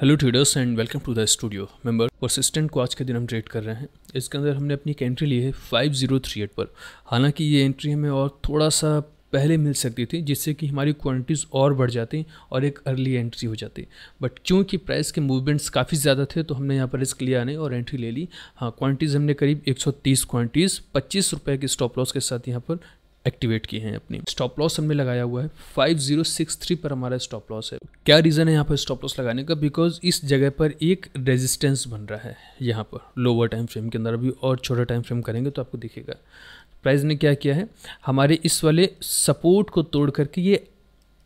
hello traders and welcome to the studio member Persistent को आज के दिन हम ट्रेड कर रहे हैं इसके अंदर हमने अपनी एक एंट्री ली है फाइव जीरो थ्री एट पर हालांकि ये एंट्री हमें और थोड़ा सा पहले मिल सकती थी जिससे कि हमारी क्वांटिटीज़ और बढ़ जाती और एक अर्ली एंट्री हो जाती बट क्योंकि प्राइस के मूवमेंट्स काफ़ी ज़्यादा थे तो हमने यहाँ पर रिस्क लिया नहीं और एंट्री ले ली हाँ क्वांटिटीज़ हमने करीब 130 क्वांटिटीज़ पच्चीस रुपये के स्टॉप लॉस के साथ यहाँ पर एक्टिवेट किए हैं अपनी स्टॉप लॉस हमने लगाया हुआ है 5063 पर हमारा स्टॉप लॉस है क्या रीज़न है यहाँ पर स्टॉप लॉस लगाने का बिकॉज इस जगह पर एक रेजिस्टेंस बन रहा है यहाँ पर लोअर टाइम फ्रेम के अंदर अभी और छोटा टाइम फ्रेम करेंगे तो आपको दिखेगा प्राइस ने क्या किया है हमारे इस वाले सपोर्ट को तोड़ करके ये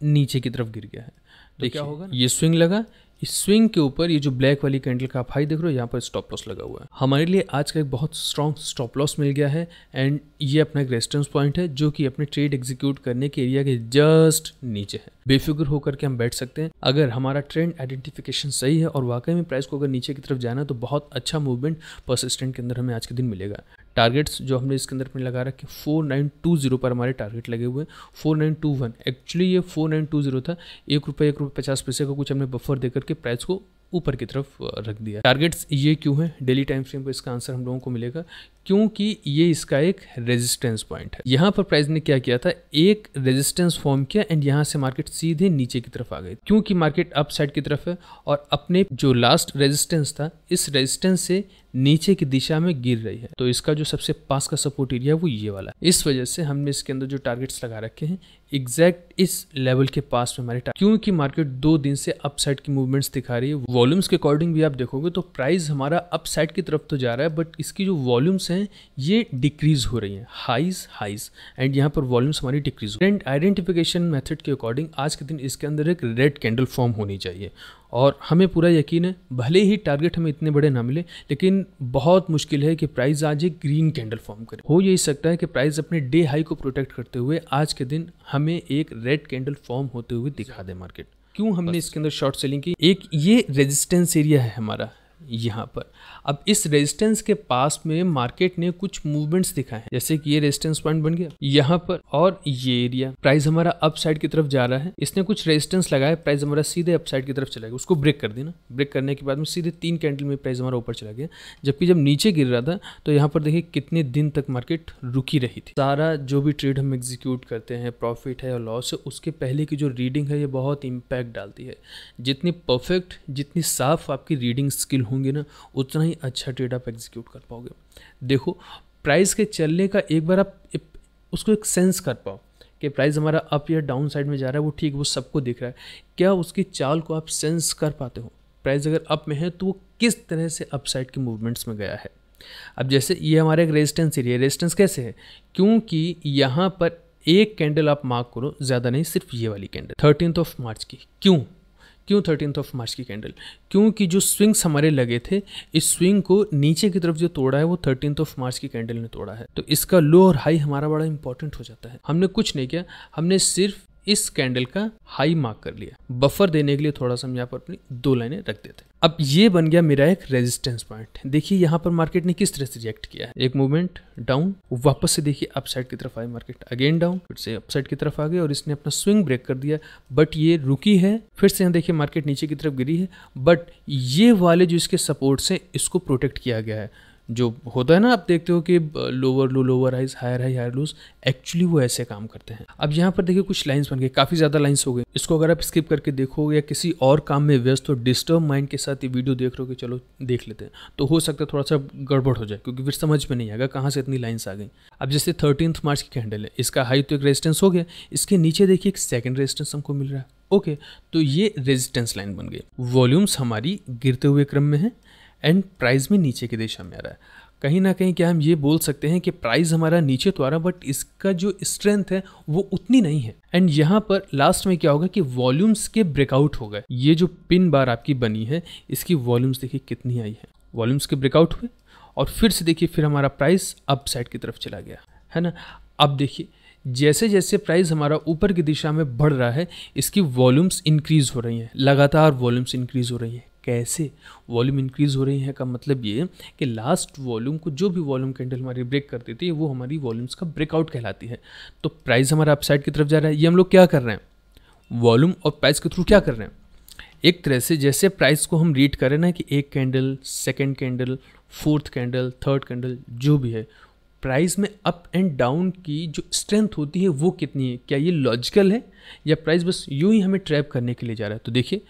नीचे की तरफ गिर गया है तो क्या होगा ये स्विंग लगा इस स्विंग के ऊपर ये जो ब्लैक वाली कैंडल का आप हाई देख रहे हो यहाँ पर स्टॉप लॉस लगा हुआ है हमारे लिए आज का एक बहुत स्ट्रॉन्ग स्टॉप लॉस मिल गया है एंड ये अपना एक रेस्टेंस पॉइंट है जो कि अपने ट्रेड एग्जीक्यूट करने के एरिया के जस्ट नीचे है बेफिक्र होकर के हम बैठ सकते हैं अगर हमारा ट्रेंड आइडेंटिफिकेशन सही है और वाकई में प्राइस को अगर नीचे की तरफ जाना है तो बहुत अच्छा मूवमेंट परसिस्टेंट के अंदर हमें आज के दिन मिलेगा टारगेट्स जो हमने इसके अंदर अपने लगा रखे फोर नाइन टू जीरो पर हमारे टारगेट लगे हुए हैं four nine two one actually ये फोर नाइन टू जीरो था एक रुपये एक रुपये पचास पैसे का कुछ हमने बफर दे करके प्राइस को ऊपर की तरफ रख दिया टारगेट्स ये क्यों है डेली टाइम फ्रेम पर इसका आंसर हम लोगों को मिलेगा क्योंकि ये इसका एक रेजिस्टेंस पॉइंट है यहाँ पर प्राइस ने क्या किया था एक रेजिस्टेंस फॉर्म किया एंड यहाँ से मार्केट सीधे नीचे की तरफ आ गई क्योंकि मार्केट अप साइड की तरफ है और अपने जो लास्ट रेजिस्टेंस था इस रेजिस्टेंस से नीचे की दिशा में गिर रही है तो इसका जो सबसे पास का सपोर्ट एरिया वो ये वाला इस वजह से हमने इसके अंदर जो टारगेट्स लगा रखे हैं एग्जैक्ट इस लेवल के पास में हमारे क्योंकि मार्केट दो दिन से अप साइड की मूवमेंट्स दिखा रही है वॉल्यूम्स के अकॉर्डिंग भी आप देखोगे तो प्राइस हमारा अप साइड की तरफ तो जा रहा है बट इसकी जो वॉल्यूम्स है हैं ये डिक्रीज़ हो रही हैं हाइज हाइज एंड यहाँ पर वॉल्यूम्स हमारी डिक्रीज़ हो एंड आइडेंटिफिकेशन मेथड के अकॉर्डिंग आज के दिन इसके अंदर एक रेड कैंडल फॉर्म होनी चाहिए और हमें पूरा यकीन है भले ही टारगेट हमें इतने बड़े ना मिले लेकिन बहुत मुश्किल है कि प्राइस आज एक ग्रीन कैंडल फॉर्म करे हो यही सकता है कि प्राइस अपने डे हाई को प्रोटेक्ट करते हुए आज के दिन हमें एक रेड कैंडल फॉर्म होते हुए दिखा दे मार्केट क्यों हमने इसके अंदर शॉर्ट सेलिंग की एक ये रेजिस्टेंस एरिया है हमारा यहाँ पर अब इस रेजिस्टेंस के पास में मार्केट ने कुछ मूवमेंट्स दिखाए हैं जैसे कि ये रेजिस्टेंस पॉइंट बन गया यहाँ पर और ये एरिया प्राइस हमारा अप साइड की तरफ जा रहा है इसने कुछ रेजिस्टेंस लगाया प्राइस हमारा सीधे अप साइड की तरफ चला गया उसको ब्रेक कर देना ब्रेक करने के बाद में सीधे तीन कैंडल में प्राइस हमारा ऊपर चला गया जबकि जब नीचे गिर रहा था तो यहाँ पर देखिए कितने दिन तक मार्केट रुकी रही थी सारा जो भी ट्रेड हम एग्जीक्यूट करते हैं प्रॉफिट है और लॉस है उसके पहले की जो रीडिंग है ये बहुत इम्पैक्ट डालती है जितनी परफेक्ट जितनी साफ आपकी रीडिंग स्किल हो होंगे ना उतना ही अच्छा ट्रेड आप एग्जीक्यूट कर पाओगे देखो प्राइस के चलने का एक बार आप उसको एक सेंस कर पाओ कि प्राइस हमारा अप या डाउन साइड में जा रहा है वो ठीक वो सबको दिख रहा है क्या उसकी चाल को आप सेंस कर पाते हो प्राइस अगर अप में है तो वो किस तरह से अप साइड के मूवमेंट्स में गया है अब जैसे ये हमारा एक रेजिस्टेंस एरिया रेजिस्टेंस कैसे है क्योंकि यहाँ पर एक कैंडल आप मार्क करो ज़्यादा नहीं सिर्फ ये वाली कैंडल थर्टीन ऑफ मार्च की क्यों क्यों थर्टीनथ ऑफ मार्च की कैंडल क्योंकि जो स्विंग्स हमारे लगे थे इस स्विंग को नीचे की तरफ जो तोड़ा है वो थर्टीनथ ऑफ मार्च की कैंडल ने तोड़ा है तो इसका लो और हाई हमारा बड़ा इंपॉर्टेंट हो जाता है हमने कुछ नहीं किया हमने सिर्फ इस कैंडल का हाई मार्क कर लिया बफर देने के लिए थोड़ा सा हम यहाँ पर अपनी दो लाइनें रख देते हैं अब ये बन गया मेरा एक रेजिस्टेंस पॉइंट देखिए यहाँ पर मार्केट ने किस तरह से रिएक्ट किया है एक मूवमेंट डाउन वापस से देखिए अपसाइड की तरफ आई मार्केट अगेन डाउन फिर से अपसाइड की तरफ आ गई और इसने अपना स्विंग ब्रेक कर दिया बट ये रुकी है फिर से यहाँ देखिए मार्केट नीचे की तरफ गिरी है बट ये वाले जो इसके सपोर्ट्स हैं इसको प्रोटेक्ट किया गया है जो होता है ना आप देखते हो कि lower low lower highs higher high higher lows actually वो ऐसे काम करते हैं अब यहाँ पर देखिए कुछ लाइंस बन गए काफ़ी ज़्यादा लाइंस हो गई इसको अगर आप स्किप करके देखो या किसी और काम में व्यस्त हो डिस्टर्ब माइंड के साथ ये वीडियो देख रहे हो कि चलो देख लेते हैं तो हो सकता है थोड़ा सा गड़बड़ हो जाए क्योंकि फिर समझ में नहीं आएगा कहाँ से इतनी लाइन्स आ गई अब जैसे थर्टीन मार्च की कैंडल है इसका हाई तो एक रेजिस्टेंस हो गया इसके नीचे देखिए एक सेकेंड रेजिस्टेंस हमको मिल रहा है ओके okay, तो ये रेजिस्टेंस लाइन बन गई वॉल्यूम्स हमारी गिरते हुए क्रम में है एंड प्राइस में नीचे की दिशा में आ रहा है कहीं ना कहीं क्या हम ये बोल सकते हैं कि प्राइस हमारा नीचे तो आ रहा बट इसका जो स्ट्रेंथ है वो उतनी नहीं है एंड यहाँ पर लास्ट में क्या होगा कि वॉल्यूम्स के ब्रेकआउट हो गए ये जो पिन बार आपकी बनी है इसकी वॉल्यूम्स देखिए कितनी आई है वॉल्यूम्स के ब्रेकआउट हुए और फिर से देखिए फिर हमारा प्राइस अप साइड की तरफ चला गया है ना अब देखिए जैसे जैसे प्राइस हमारा ऊपर की दिशा में बढ़ रहा है इसकी वॉल्यूम्स इंक्रीज हो रही हैं लगातार वॉल्यूम्स इंक्रीज हो रही है कैसे वॉल्यूम इंक्रीज़ हो रही है का मतलब ये कि लास्ट वॉल्यूम को जो भी वॉल्यूम कैंडल हमारी ब्रेक कर देती है वो हमारी वॉल्यूम्स का ब्रेकआउट कहलाती है तो प्राइस हमारा अपसाइड की तरफ जा रहा है ये हम लोग क्या कर रहे हैं वॉल्यूम और प्राइस के थ्रू क्या कर रहे हैं एक तरह से जैसे प्राइस को हम रीड करें ना कि एक candle second candle fourth candle third candle जो भी है प्राइस में अप एंड डाउन की जो स्ट्रेंथ होती है वो कितनी है क्या ये लॉजिकल है या प्राइस बस यूं ही हमें ट्रैप करने के लिए जा रहा है तो देखिए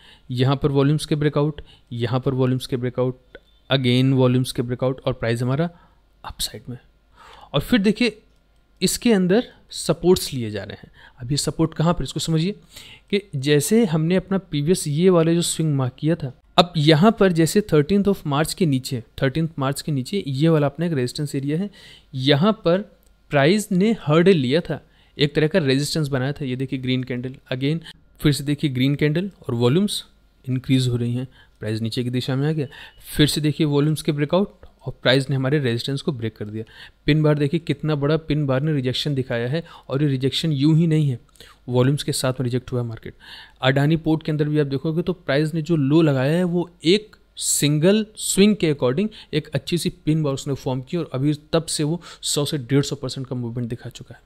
यहाँ पर वॉल्यूम्स के ब्रेकआउट यहाँ पर वॉल्यूम्स के ब्रेकआउट अगेन वॉल्यूम्स के ब्रेकआउट और प्राइस हमारा अप साइड में और फिर देखिए इसके अंदर सपोर्ट्स लिए जा रहे हैं अब ये सपोर्ट कहाँ पर इसको समझिए कि जैसे हमने अपना प्रीवियस ये वाले जो स्विंग मार्क किया था अब यहाँ पर जैसे थर्टीनथ ऑफ मार्च के नीचे थर्टीन मार्च के नीचे ये वाला अपना एक रेजिस्टेंस एरिया है यहाँ पर प्राइस ने हर्ड लिया था एक तरह का रेजिस्टेंस बनाया था ये देखिए ग्रीन कैंडल अगेन फिर से देखिए ग्रीन कैंडल और वॉल्यूम्स इंक्रीज हो रही हैं प्राइस नीचे की दिशा में आ गया फिर से देखिए वॉल्यूम्स के ब्रेकआउट और प्राइस ने हमारे रेजिस्टेंस को ब्रेक कर दिया पिन बार देखिए कितना बड़ा पिन बार ने रिजेक्शन दिखाया है और ये रिजेक्शन यूं ही नहीं है वॉल्यूम्स के साथ में रिजेक्ट हुआ है मार्केट अडानी पोर्ट के अंदर भी आप देखोगे तो प्राइस ने जो लो लगाया है वो एक सिंगल स्विंग के अकॉर्डिंग एक अच्छी सी पिन बार उसने फॉर्म की और अभी तब से वो सौ से डेढ़ सौ परसेंट का मूवमेंट दिखा चुका है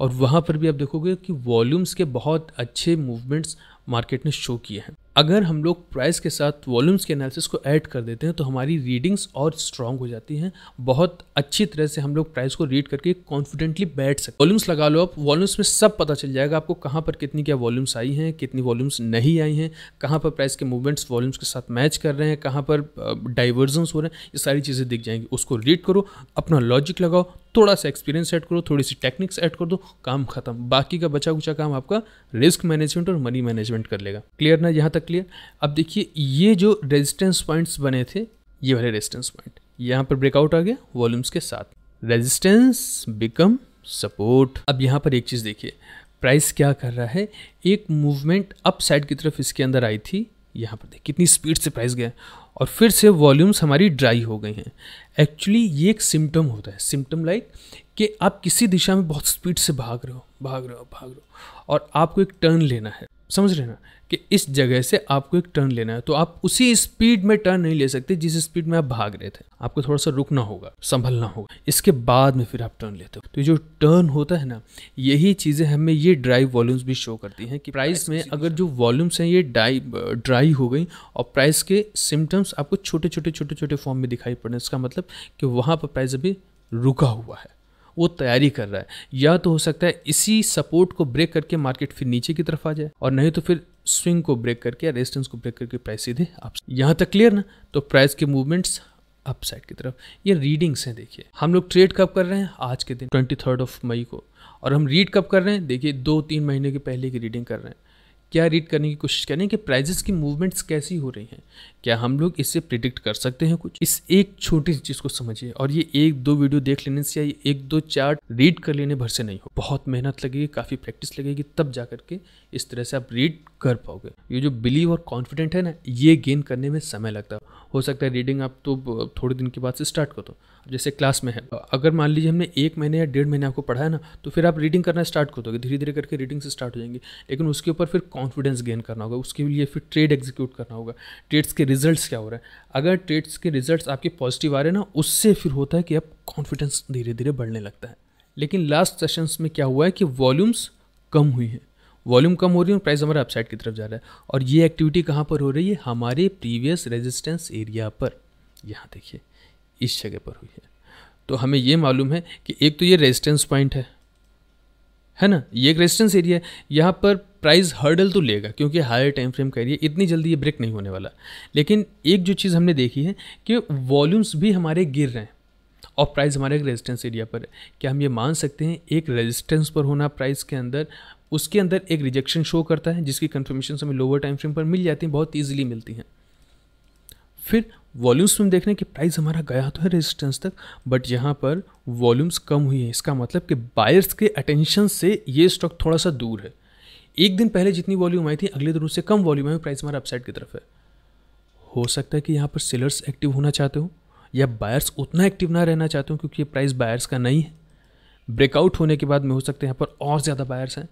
और वहाँ पर भी आप देखोगे कि वॉल्यूम्स के बहुत अच्छे मूवमेंट्स मार्केट ने शो किए हैं अगर हम लोग प्राइस के साथ वॉल्यूम्स के एनालिसिस को ऐड कर देते हैं तो हमारी रीडिंग्स और स्ट्रांग हो जाती हैं बहुत अच्छी तरह से हम लोग प्राइस को रीड करके कॉन्फिडेंटली बैठ सकते वॉल्यूम्स लगा लो आप वॉल्यूम्स में सब पता चल जाएगा आपको कहाँ पर कितनी क्या वॉल्यूम्स आई हैं कितनी वॉल्यूम्स नहीं आई हैं कहाँ पर प्राइस के मूवमेंट्स वॉल्यूम्स के साथ मैच कर रहे हैं कहाँ पर डाइवर्जन्स हो रहे हैं ये सारी चीज़ें दिख जाएंगी उसको रीड करो अपना लॉजिक लगाओ थोड़ा सा एक्सपीरियंस ऐड करो थोड़ी सी टेक्निक्स ऐड कर दो काम खत्म बाकी का बचा कुचा काम आपका रिस्क मैनेजमेंट और मनी मैनेजमेंट कर लेगा क्लियर ना यहाँ तक तक क्लियर अब देखिए ये जो रेजिस्टेंस पॉइंट्स बने थे ये वाले रेजिस्टेंस पॉइंट यहाँ पर ब्रेकआउट आ गया वॉल्यूम्स के साथ रेजिस्टेंस बिकम सपोर्ट अब यहाँ पर एक चीज़ देखिए प्राइस क्या कर रहा है एक मूवमेंट अप साइड की तरफ इसके अंदर आई थी यहाँ पर देख कितनी स्पीड से प्राइस गया और फिर से वॉल्यूम्स हमारी ड्राई हो गई हैं एक्चुअली ये एक सिम्टम होता है सिम्टम लाइक कि आप किसी दिशा में बहुत स्पीड से भाग रहे हो भाग रहे हो भाग रहे हो और आपको एक टर्न लेना है समझ रहे ना कि इस जगह से आपको एक टर्न लेना है तो आप उसी स्पीड में टर्न नहीं ले सकते जिस स्पीड में आप भाग रहे थे आपको थोड़ा सा रुकना होगा संभलना होगा इसके बाद में फिर आप टर्न लेते हो तो जो टर्न होता है ना यही चीज़ें हमें ये ड्राई वॉल्यूम्स भी शो करती हैं कि प्राइस में अगर जो वॉल्यूम्स हैं ये डाई ड्राई हो गई और प्राइस के सिम्टम्स आपको छोटे छोटे छोटे छोटे फॉर्म में दिखाई पड़ रहे हैं इसका मतलब कि वहाँ पर प्राइस अभी रुका हुआ है वो तैयारी कर रहा है या तो हो सकता है इसी सपोर्ट को ब्रेक करके मार्केट फिर नीचे की तरफ आ जाए और नहीं तो फिर स्विंग को ब्रेक करके या रेजिस्टेंस को ब्रेक करके प्राइस सीधे आप यहाँ तक क्लियर ना तो प्राइस के मूवमेंट्स अप साइड की तरफ ये रीडिंग्स हैं देखिए हम लोग ट्रेड कब कर रहे हैं आज के दिन ट्वेंटी थर्ड ऑफ मई को और हम रीड कब कर रहे हैं देखिए दो तीन महीने के पहले की रीडिंग कर रहे हैं क्या रीड करने की कोशिश करें कि प्राइजेस की मूवमेंट्स कैसी हो रही हैं क्या हम लोग इससे प्रिडिक्ट कर सकते हैं कुछ इस एक छोटी सी चीज़ को समझिए और ये एक दो वीडियो देख लेने से या एक दो चार्ट रीड कर लेने भर से नहीं हो बहुत मेहनत लगेगी काफ़ी प्रैक्टिस लगेगी तब जा करके इस तरह से आप रीड कर पाओगे ये जो बिलीव और कॉन्फिडेंट है ना ये गेन करने में समय लगता है हो सकता है रीडिंग आप तो थोड़े दिन के बाद से स्टार्ट कर दो जैसे क्लास में है अगर मान लीजिए हमने एक महीने या डेढ़ महीने आपको पढ़ाया ना तो फिर आप रीडिंग करना स्टार्ट कर दोगे धीरे धीरे करके रीडिंग से स्टार्ट हो जाएंगे लेकिन उसके ऊपर फिर कॉन्फिडेंस गेन करना होगा उसके लिए फिर ट्रेड एग्जीक्यूट करना होगा ट्रेड्स के रिजल्ट्स क्या हो रहे हैं अगर ट्रेड्स के रिजल्ट्स आपके पॉजिटिव आ रहे हैं ना उससे फिर होता है कि अब कॉन्फिडेंस धीरे धीरे बढ़ने लगता है लेकिन लास्ट सेशंस में क्या हुआ है कि वॉल्यूम्स कम हुई हैं वॉल्यूम कम हो रही है और प्राइस हमारा अपसाइड की तरफ जा रहा है और ये एक्टिविटी कहाँ पर हो रही है हमारे प्रीवियस रेजिस्टेंस एरिया पर यहाँ देखिए इस जगह पर हुई है तो हमें ये मालूम है कि एक तो ये रेजिस्टेंस पॉइंट है है ना ये एक रेजिस्टेंस एरिया है यहाँ पर प्राइस हर्डल तो लेगा क्योंकि हायर टाइम फ्रेम कह रही है इतनी जल्दी ये ब्रेक नहीं होने वाला लेकिन एक जो चीज़ हमने देखी है कि वॉल्यूम्स भी हमारे गिर रहे हैं और प्राइस हमारे एक रेजिस्टेंस एरिया पर है क्या हम ये मान सकते हैं एक रेजिस्टेंस पर होना प्राइस के अंदर उसके अंदर एक रिजेक्शन शो करता है जिसकी कन्फर्मेशन हमें लोअर टाइम फ्रेम पर मिल जाती हैं बहुत ईजिली मिलती हैं फिर वॉल्यूम्स में देख रहे हैं कि प्राइस हमारा गया तो है रेजिस्टेंस तक बट यहाँ पर वॉल्यूम्स कम हुई है इसका मतलब कि बायर्स के अटेंशन से ये स्टॉक थोड़ा सा दूर है एक दिन पहले जितनी वॉल्यूम आई थी अगले दिन उससे कम वॉल्यूम आई प्राइस हमारा अपसाइड की तरफ है हो सकता है कि यहाँ पर सेलर्स एक्टिव होना चाहते हो या बायर्स उतना एक्टिव ना रहना चाहते हो क्योंकि ये प्राइस बायर्स का नहीं है ब्रेकआउट होने के बाद में हो सकता है यहाँ पर और ज़्यादा बायर्स हैं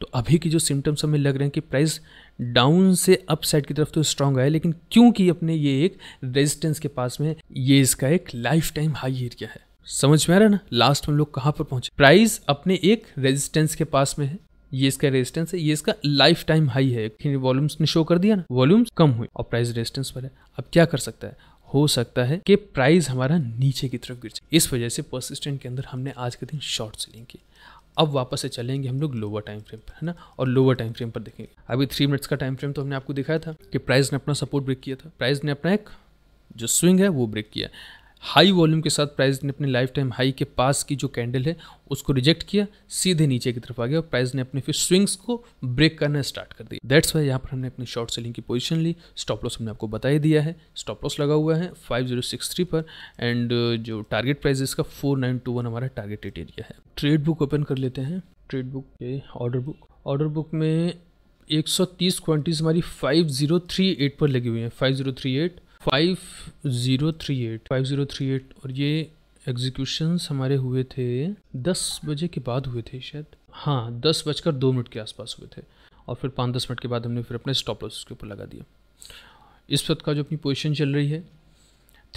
तो अभी की जो सिम्टम्स हमें लग रहे हैं कि प्राइस डाउन से अप साइड की तरफ तो स्ट्रांग आया लेकिन क्योंकि अपने ये एक रेजिस्टेंस के पास में ये इसका एक लाइफ टाइम हाई एरिया है समझ में आ रहा है ना लास्ट में लोग कहाँ पर पहुंचे प्राइस अपने एक रेजिस्टेंस के पास में है ये इसका रेजिस्टेंस है ये इसका लाइफ टाइम हाई है वॉल्यूम्स ने शो कर दिया ना वॉल्यूम्स कम हुई और प्राइस रेजिस्टेंस पर है अब क्या कर सकता है हो सकता है कि प्राइस हमारा नीचे की तरफ गिर जाए इस वजह से परसिस्टेंट के अंदर हमने आज के दिन शॉर्ट सेलिंग की अब वापस से चलेंगे हम लोग लोअर टाइम फ्रेम पर है ना और लोअर टाइम फ्रेम पर देखेंगे अभी थ्री मिनट्स का टाइम फ्रेम तो हमने आपको दिखाया था कि प्राइस ने अपना सपोर्ट ब्रेक किया था प्राइस ने अपना एक जो स्विंग है वो ब्रेक किया हाई वॉल्यूम के साथ प्राइस ने अपने लाइफ टाइम हाई के पास की जो कैंडल है उसको रिजेक्ट किया सीधे नीचे की तरफ आ गया और प्राइस ने अपने फिर स्विंग्स को ब्रेक करना स्टार्ट कर दिया दैट्स वाई यहाँ पर हमने अपनी शॉर्ट सेलिंग की पोजीशन ली स्टॉप लॉस हमने आपको बता ही दिया है स्टॉप लॉस लगा हुआ है 5063 पर एंड uh, जो टारगेट प्राइस इसका फोर हमारा टारगेटेड एरिया है ट्रेड बुक ओपन कर लेते हैं ट्रेड बुक के ऑर्डर बुक ऑर्डर बुक में एक सौ हमारी फाइव पर लगी हुई है five five zero three eight five zero three eight और ये एग्जीक्यूशंस हमारे हुए थे दस बजे के बाद हुए थे शायद हाँ दस बजकर दो मिनट के आसपास हुए थे और फिर पाँच दस मिनट के बाद हमने फिर अपने स्टॉप लॉस उसके ऊपर लगा दिया इस वक्त का जो अपनी पोजीशन चल रही है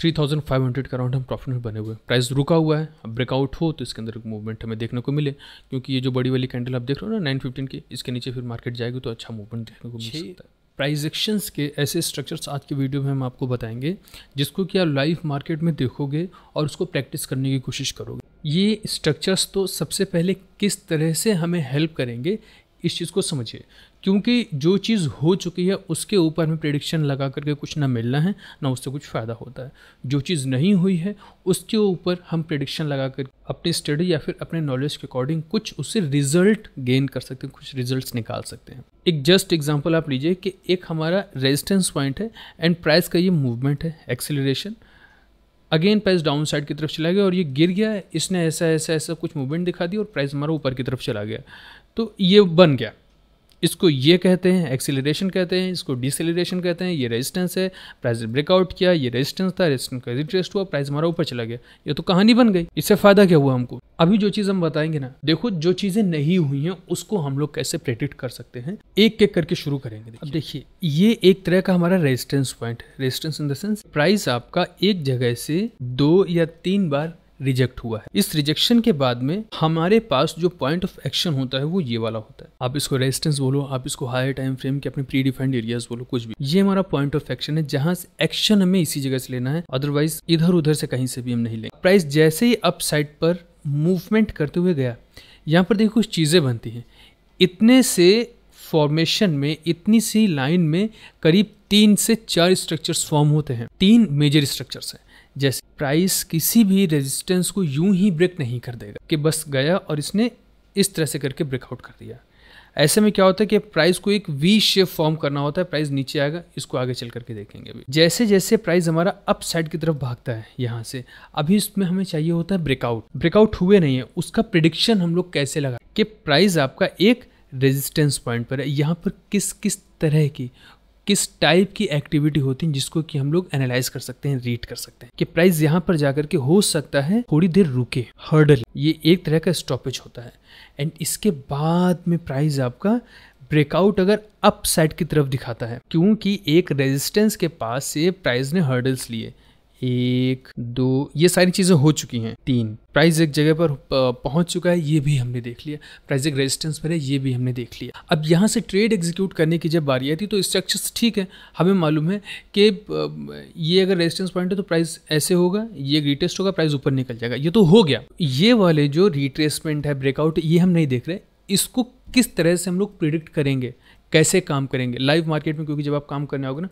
3500 का अराउंड हम प्रॉफिट में बने हुए प्राइस रुका हुआ है अब ब्रेकआउट हो तो इसके अंदर मूवमेंट हमें देखने को मिले क्योंकि ये जो बड़ी वाली कैंडल आप देख रहे हो ना 915 की इसके नीचे फिर मार्केट जाएगी तो अच्छा मूवमेंट देखने को मिल सकता है प्राइस के ऐसे स्ट्रक्चर्स आज के वीडियो में हम आपको बताएंगे जिसको कि आप लाइव मार्केट में देखोगे और उसको प्रैक्टिस करने की कोशिश करोगे ये स्ट्रक्चर्स तो सबसे पहले किस तरह से हमें हेल्प करेंगे इस चीज़ को समझिए क्योंकि जो चीज़ हो चुकी है उसके ऊपर हमें प्रिडिक्शन लगा करके कुछ ना मिलना है ना उससे कुछ फ़ायदा होता है जो चीज़ नहीं हुई है उसके ऊपर हम प्रिडिक्शन लगा कर अपनी स्टडी या फिर अपने नॉलेज के अकॉर्डिंग कुछ उससे रिजल्ट गेन कर सकते हैं कुछ रिजल्ट निकाल सकते हैं एक जस्ट एग्जाम्पल आप लीजिए कि एक हमारा रेजिस्टेंस पॉइंट है एंड प्राइस का ये मूवमेंट है acceleration again price downside की तरफ चला गया और ये गिर गया इसने ऐसा ऐसा ऐसा कुछ मूवमेंट दिखा दिया और प्राइस हमारा ऊपर की तरफ चला गया तो ये बन गया इसको ये कहते हैं एक्सीलरेशन कहते हैं इसको डिसलरेशन कहते हैं ये रेजिस्टेंस है प्राइस ब्रेकआउट किया ये रेजिस्टेंस था रेजिस्टेंस का रिट्रेस्ट हुआ प्राइस हमारा ऊपर चला गया ये तो कहानी बन गई इससे फायदा क्या हुआ हमको अभी जो चीज़ हम बताएंगे ना देखो जो चीज़ें नहीं हुई हैं उसको हम लोग कैसे प्रेडिक्ट कर सकते हैं एक एक करके शुरू करेंगे अब देखिए ये एक तरह का हमारा resistance point resistance in the sense price आपका एक जगह से दो या तीन बार रिजेक्ट हुआ है इस रिजेक्शन के बाद में हमारे पास जो पॉइंट ऑफ एक्शन होता है वो ये वाला होता है आप इसको रेजिस्टेंस बोलो आप इसको हायर टाइम फ्रेम के अपने प्री डिफाइंड एरियाज बोलो कुछ भी ये हमारा पॉइंट ऑफ एक्शन है जहां से एक्शन हमें इसी जगह से लेना है अदरवाइज इधर उधर से कहीं से भी हम नहीं लेंगे प्राइस जैसे ही अप साइड पर मूवमेंट करते हुए गया यहाँ पर देखिए कुछ चीज़ें बनती हैं इतने से फॉर्मेशन में इतनी सी लाइन में करीब तीन से चार स्ट्रक्चर्स फॉर्म होते हैं तीन मेजर स्ट्रक्चर्स हैं जैसे प्राइस किसी भी रेजिस्टेंस को यूं ही ब्रेक नहीं कर देगा कि बस गया और इसने इस तरह से करके ब्रेकआउट कर दिया ऐसे में क्या होता है कि प्राइस को एक वी शेप फॉर्म करना होता है प्राइस नीचे आएगा इसको आगे चल करके देखेंगे अभी जैसे जैसे प्राइस हमारा अप साइड की तरफ भागता है यहाँ से अभी इसमें हमें चाहिए होता है ब्रेकआउट ब्रेकआउट हुए नहीं है उसका प्रिडिक्शन हम लोग कैसे लगा कि प्राइस आपका एक रेजिस्टेंस पॉइंट पर है यहाँ पर किस किस तरह की किस टाइप की एक्टिविटी होती है जिसको कि हम लोग एनालाइज कर सकते हैं रीड कर सकते हैं कि प्राइस यहाँ पर जाकर के हो सकता है थोड़ी देर रुके हर्डल ये एक तरह का स्टॉपेज होता है एंड इसके बाद में प्राइस आपका ब्रेकआउट अगर अप साइड की तरफ दिखाता है क्योंकि एक रेजिस्टेंस के पास से प्राइस ने हर्डल्स लिए एक दो ये सारी चीज़ें हो चुकी हैं तीन प्राइस एक जगह पर पहुंच चुका है ये भी हमने देख लिया प्राइस एक रेजिस्टेंस पर है ये भी हमने देख लिया अब यहाँ से ट्रेड एग्जीक्यूट करने की जब बारी आती तो स्ट्रक्चर्स ठीक है हमें मालूम है कि ये अगर रेजिस्टेंस पॉइंट है तो प्राइस ऐसे होगा ये रिटेस्ट होगा प्राइस ऊपर निकल जाएगा ये तो हो गया ये वाले जो रिट्रेसमेंट है ब्रेकआउट ये हम नहीं देख रहे इसको किस तरह से हम लोग प्रिडिक्ट करेंगे कैसे काम करेंगे लाइव मार्केट में क्योंकि जब आप काम करने आओगे ना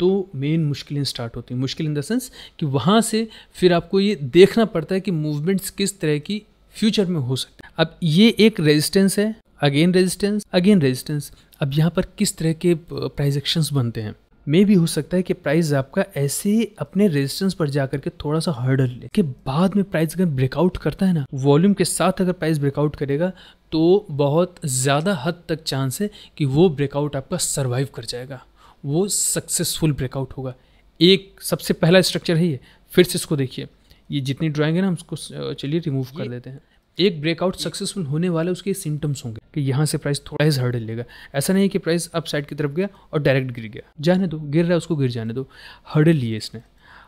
तो मेन मुश्किलें स्टार्ट होती हैं मुश्किल इन द सेंस कि वहाँ से फिर आपको ये देखना पड़ता है कि मूवमेंट्स किस तरह की फ्यूचर में हो सकते है अब ये एक रेजिस्टेंस है अगेन रेजिस्टेंस अगेन रेजिस्टेंस अब यहाँ पर किस तरह के प्राइज एक्शंस बनते हैं मे भी हो सकता है कि प्राइस आपका ऐसे अपने रेजिस्टेंस पर जा करके थोड़ा सा हर्डल ले के बाद में प्राइस अगर ब्रेकआउट करता है ना वॉल्यूम के साथ अगर प्राइस ब्रेकआउट करेगा तो बहुत ज़्यादा हद तक चांस है कि वो ब्रेकआउट आपका सर्वाइव कर जाएगा वो सक्सेसफुल ब्रेकआउट होगा एक सबसे पहला स्ट्रक्चर है ये फिर से इसको देखिए ये जितनी ड्राइंग है ना हम उसको चलिए रिमूव कर देते हैं एक ब्रेकआउट सक्सेसफुल होने वाला उसके सिम्टम्स होंगे कि यहाँ से प्राइस थोड़ा ही हर्डल लेगा ऐसा नहीं है कि प्राइस अप साइड की तरफ गया और डायरेक्ट गिर गया जाने दो गिर रहा है उसको गिर जाने दो हर्डल लिए इसने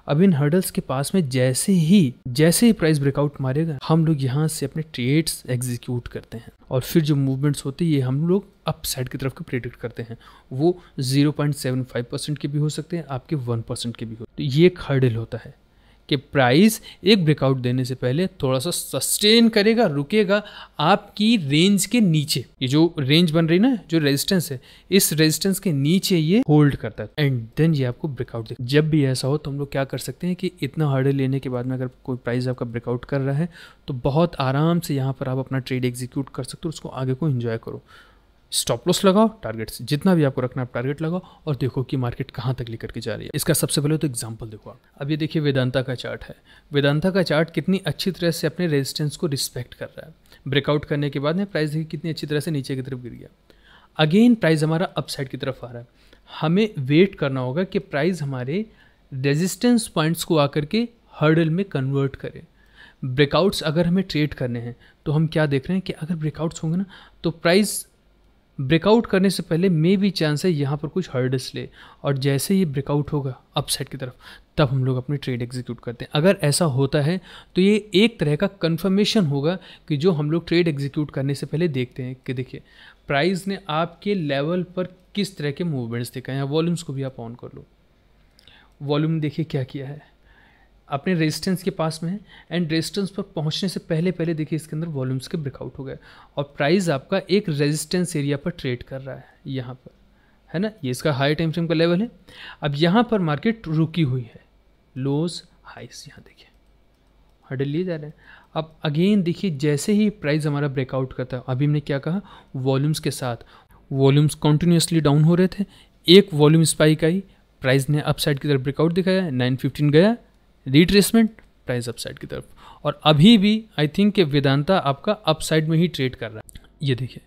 अब इन हर्डल्स के पास में जैसे ही जैसे ही प्राइस ब्रेकआउट मारेगा हम लोग यहाँ से अपने ट्रेड्स एग्जीक्यूट करते हैं और फिर जो मूवमेंट्स होते हैं ये हम लोग अप साइड की तरफ के प्रेडिक्ट करते हैं वो 0.75 परसेंट के भी हो सकते हैं आपके 1 परसेंट के भी हो तो ये एक हर्डल होता है कि प्राइस एक ब्रेकआउट देने से पहले थोड़ा सा सस्टेन करेगा रुकेगा आपकी रेंज के नीचे ये जो रेंज बन रही ना जो रेजिस्टेंस है इस रेजिस्टेंस के नीचे ये होल्ड करता है एंड देन ये आपको ब्रेकआउट देगा जब भी ऐसा हो तो हम लोग क्या कर सकते हैं कि इतना हर्डल लेने के बाद में अगर कोई प्राइस आपका ब्रेकआउट कर रहा है तो बहुत आराम से यहाँ पर आप अपना ट्रेड एग्जीक्यूट कर सकते हो उसको आगे को इन्जॉय करो स्टॉप लॉस लगाओ टारगेट्स जितना भी आपको रखना है आप टारगेट लगाओ और देखो कि मार्केट कहाँ तक लेकर के जा रही है इसका सबसे पहले तो एग्जाम्पल देखो आप अब ये देखिए वेदांता का चार्ट है वेदांता का चार्ट कितनी अच्छी तरह से अपने रेजिस्टेंस को रिस्पेक्ट कर रहा है ब्रेकआउट करने के बाद में प्राइस देखिए कितनी अच्छी तरह से नीचे की तरफ गिर गया अगेन प्राइस हमारा अपसाइड की तरफ आ रहा है हमें वेट करना होगा कि प्राइस हमारे रेजिस्टेंस पॉइंट्स को आकर के हर्डल में कन्वर्ट करें ब्रेकआउट्स अगर हमें ट्रेड करने हैं तो हम क्या देख रहे हैं कि अगर ब्रेकआउट्स होंगे ना तो प्राइस ब्रेकआउट करने से पहले मे भी चांस है यहाँ पर कुछ हर्डस ले और जैसे ये ब्रेकआउट होगा अपसेट की तरफ तब हम लोग अपनी ट्रेड एग्जीक्यूट करते हैं अगर ऐसा होता है तो ये एक तरह का कन्फर्मेशन होगा कि जो हम लोग ट्रेड एग्जीक्यूट करने से पहले देखते हैं कि देखिए प्राइस ने आपके लेवल पर किस तरह के मूवमेंट्स है यहाँ वॉल्यूम्स को भी आप ऑन कर लो वॉल्यूम देखिए क्या किया है अपने रेजिस्टेंस के पास में है एंड रेजिस्टेंस पर पहुंचने से पहले पहले देखिए इसके अंदर वॉल्यूम्स के ब्रेकआउट हो गए और प्राइस आपका एक रेजिस्टेंस एरिया पर ट्रेड कर रहा है यहाँ पर है ना ये इसका हाई टाइम फ्रेम का लेवल है अब यहाँ पर मार्केट रुकी हुई है लोज हाइस यहाँ देखिए हडल लिए जा रहे हैं अब अगेन देखिए जैसे ही प्राइस हमारा ब्रेकआउट करता है अभी हमने क्या कहा वॉल्यूम्स के साथ वॉल्यूम्स कंटिन्यूसली डाउन हो रहे थे एक वॉल्यूम स्पाइक आई प्राइस ने अपसाइड की तरफ ब्रेकआउट दिखाया 915 गया रिट्रेसमेंट प्राइस अपसाइड की तरफ और अभी भी आई थिंक कि वेदांता आपका अपसाइड में ही ट्रेड कर रहा है ये देखिए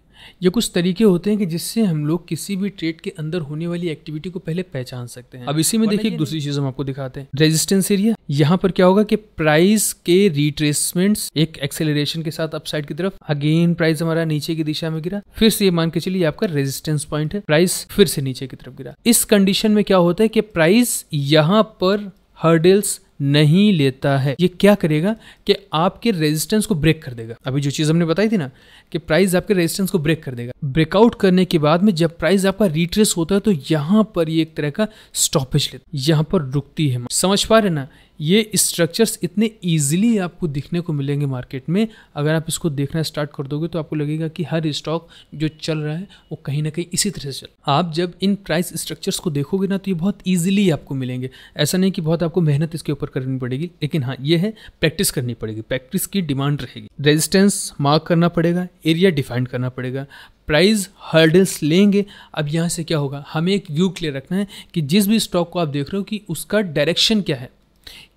ये कुछ तरीके होते हैं कि जिससे हम लोग किसी भी ट्रेड के अंदर होने वाली एक्टिविटी को पहले पहचान सकते हैं अब इसी में देखिए दूसरी चीज हम आपको दिखाते हैं रेजिस्टेंस एरिया यहाँ पर क्या होगा कि प्राइस के रिट्रेसमेंट्स एक एक्सेलरेशन के साथ अपसाइड की तरफ अगेन प्राइस हमारा नीचे की दिशा में गिरा फिर से ये मान के चलिए आपका रेजिस्टेंस पॉइंट है प्राइस फिर से नीचे की तरफ गिरा इस कंडीशन में क्या होता है कि प्राइस यहाँ पर हर्डल्स नहीं लेता है ये क्या करेगा कि आपके रेजिस्टेंस को ब्रेक कर देगा अभी जो चीज़ हमने बताई थी ना कि प्राइस आपके रेजिस्टेंस को ब्रेक कर देगा ब्रेकआउट करने के बाद में जब प्राइस आपका रिट्रेस होता है तो यहाँ पर ये एक तरह का स्टॉपेज लेता है यहाँ पर रुकती है समझ पा रहे ना ये स्ट्रक्चर्स इतने ईजिली आपको दिखने को मिलेंगे मार्केट में अगर आप इसको देखना स्टार्ट कर दोगे तो आपको लगेगा कि हर स्टॉक जो चल रहा है वो कहीं ना कहीं इसी तरह से चल आप जब इन प्राइस स्ट्रक्चर्स को देखोगे ना तो ये बहुत ईजिली आपको मिलेंगे ऐसा नहीं कि बहुत आपको मेहनत इसके ऊपर करनी पड़ेगी लेकिन हाँ ये है प्रैक्टिस करनी पड़ेगी प्रैक्टिस की डिमांड रहेगी रेजिस्टेंस मार्क करना पड़ेगा एरिया डिफाइंड करना पड़ेगा प्राइस हर्डल्स लेंगे अब यहाँ से क्या होगा हमें एक व्यू क्लियर रखना है कि जिस भी स्टॉक को आप देख रहे हो कि उसका डायरेक्शन क्या है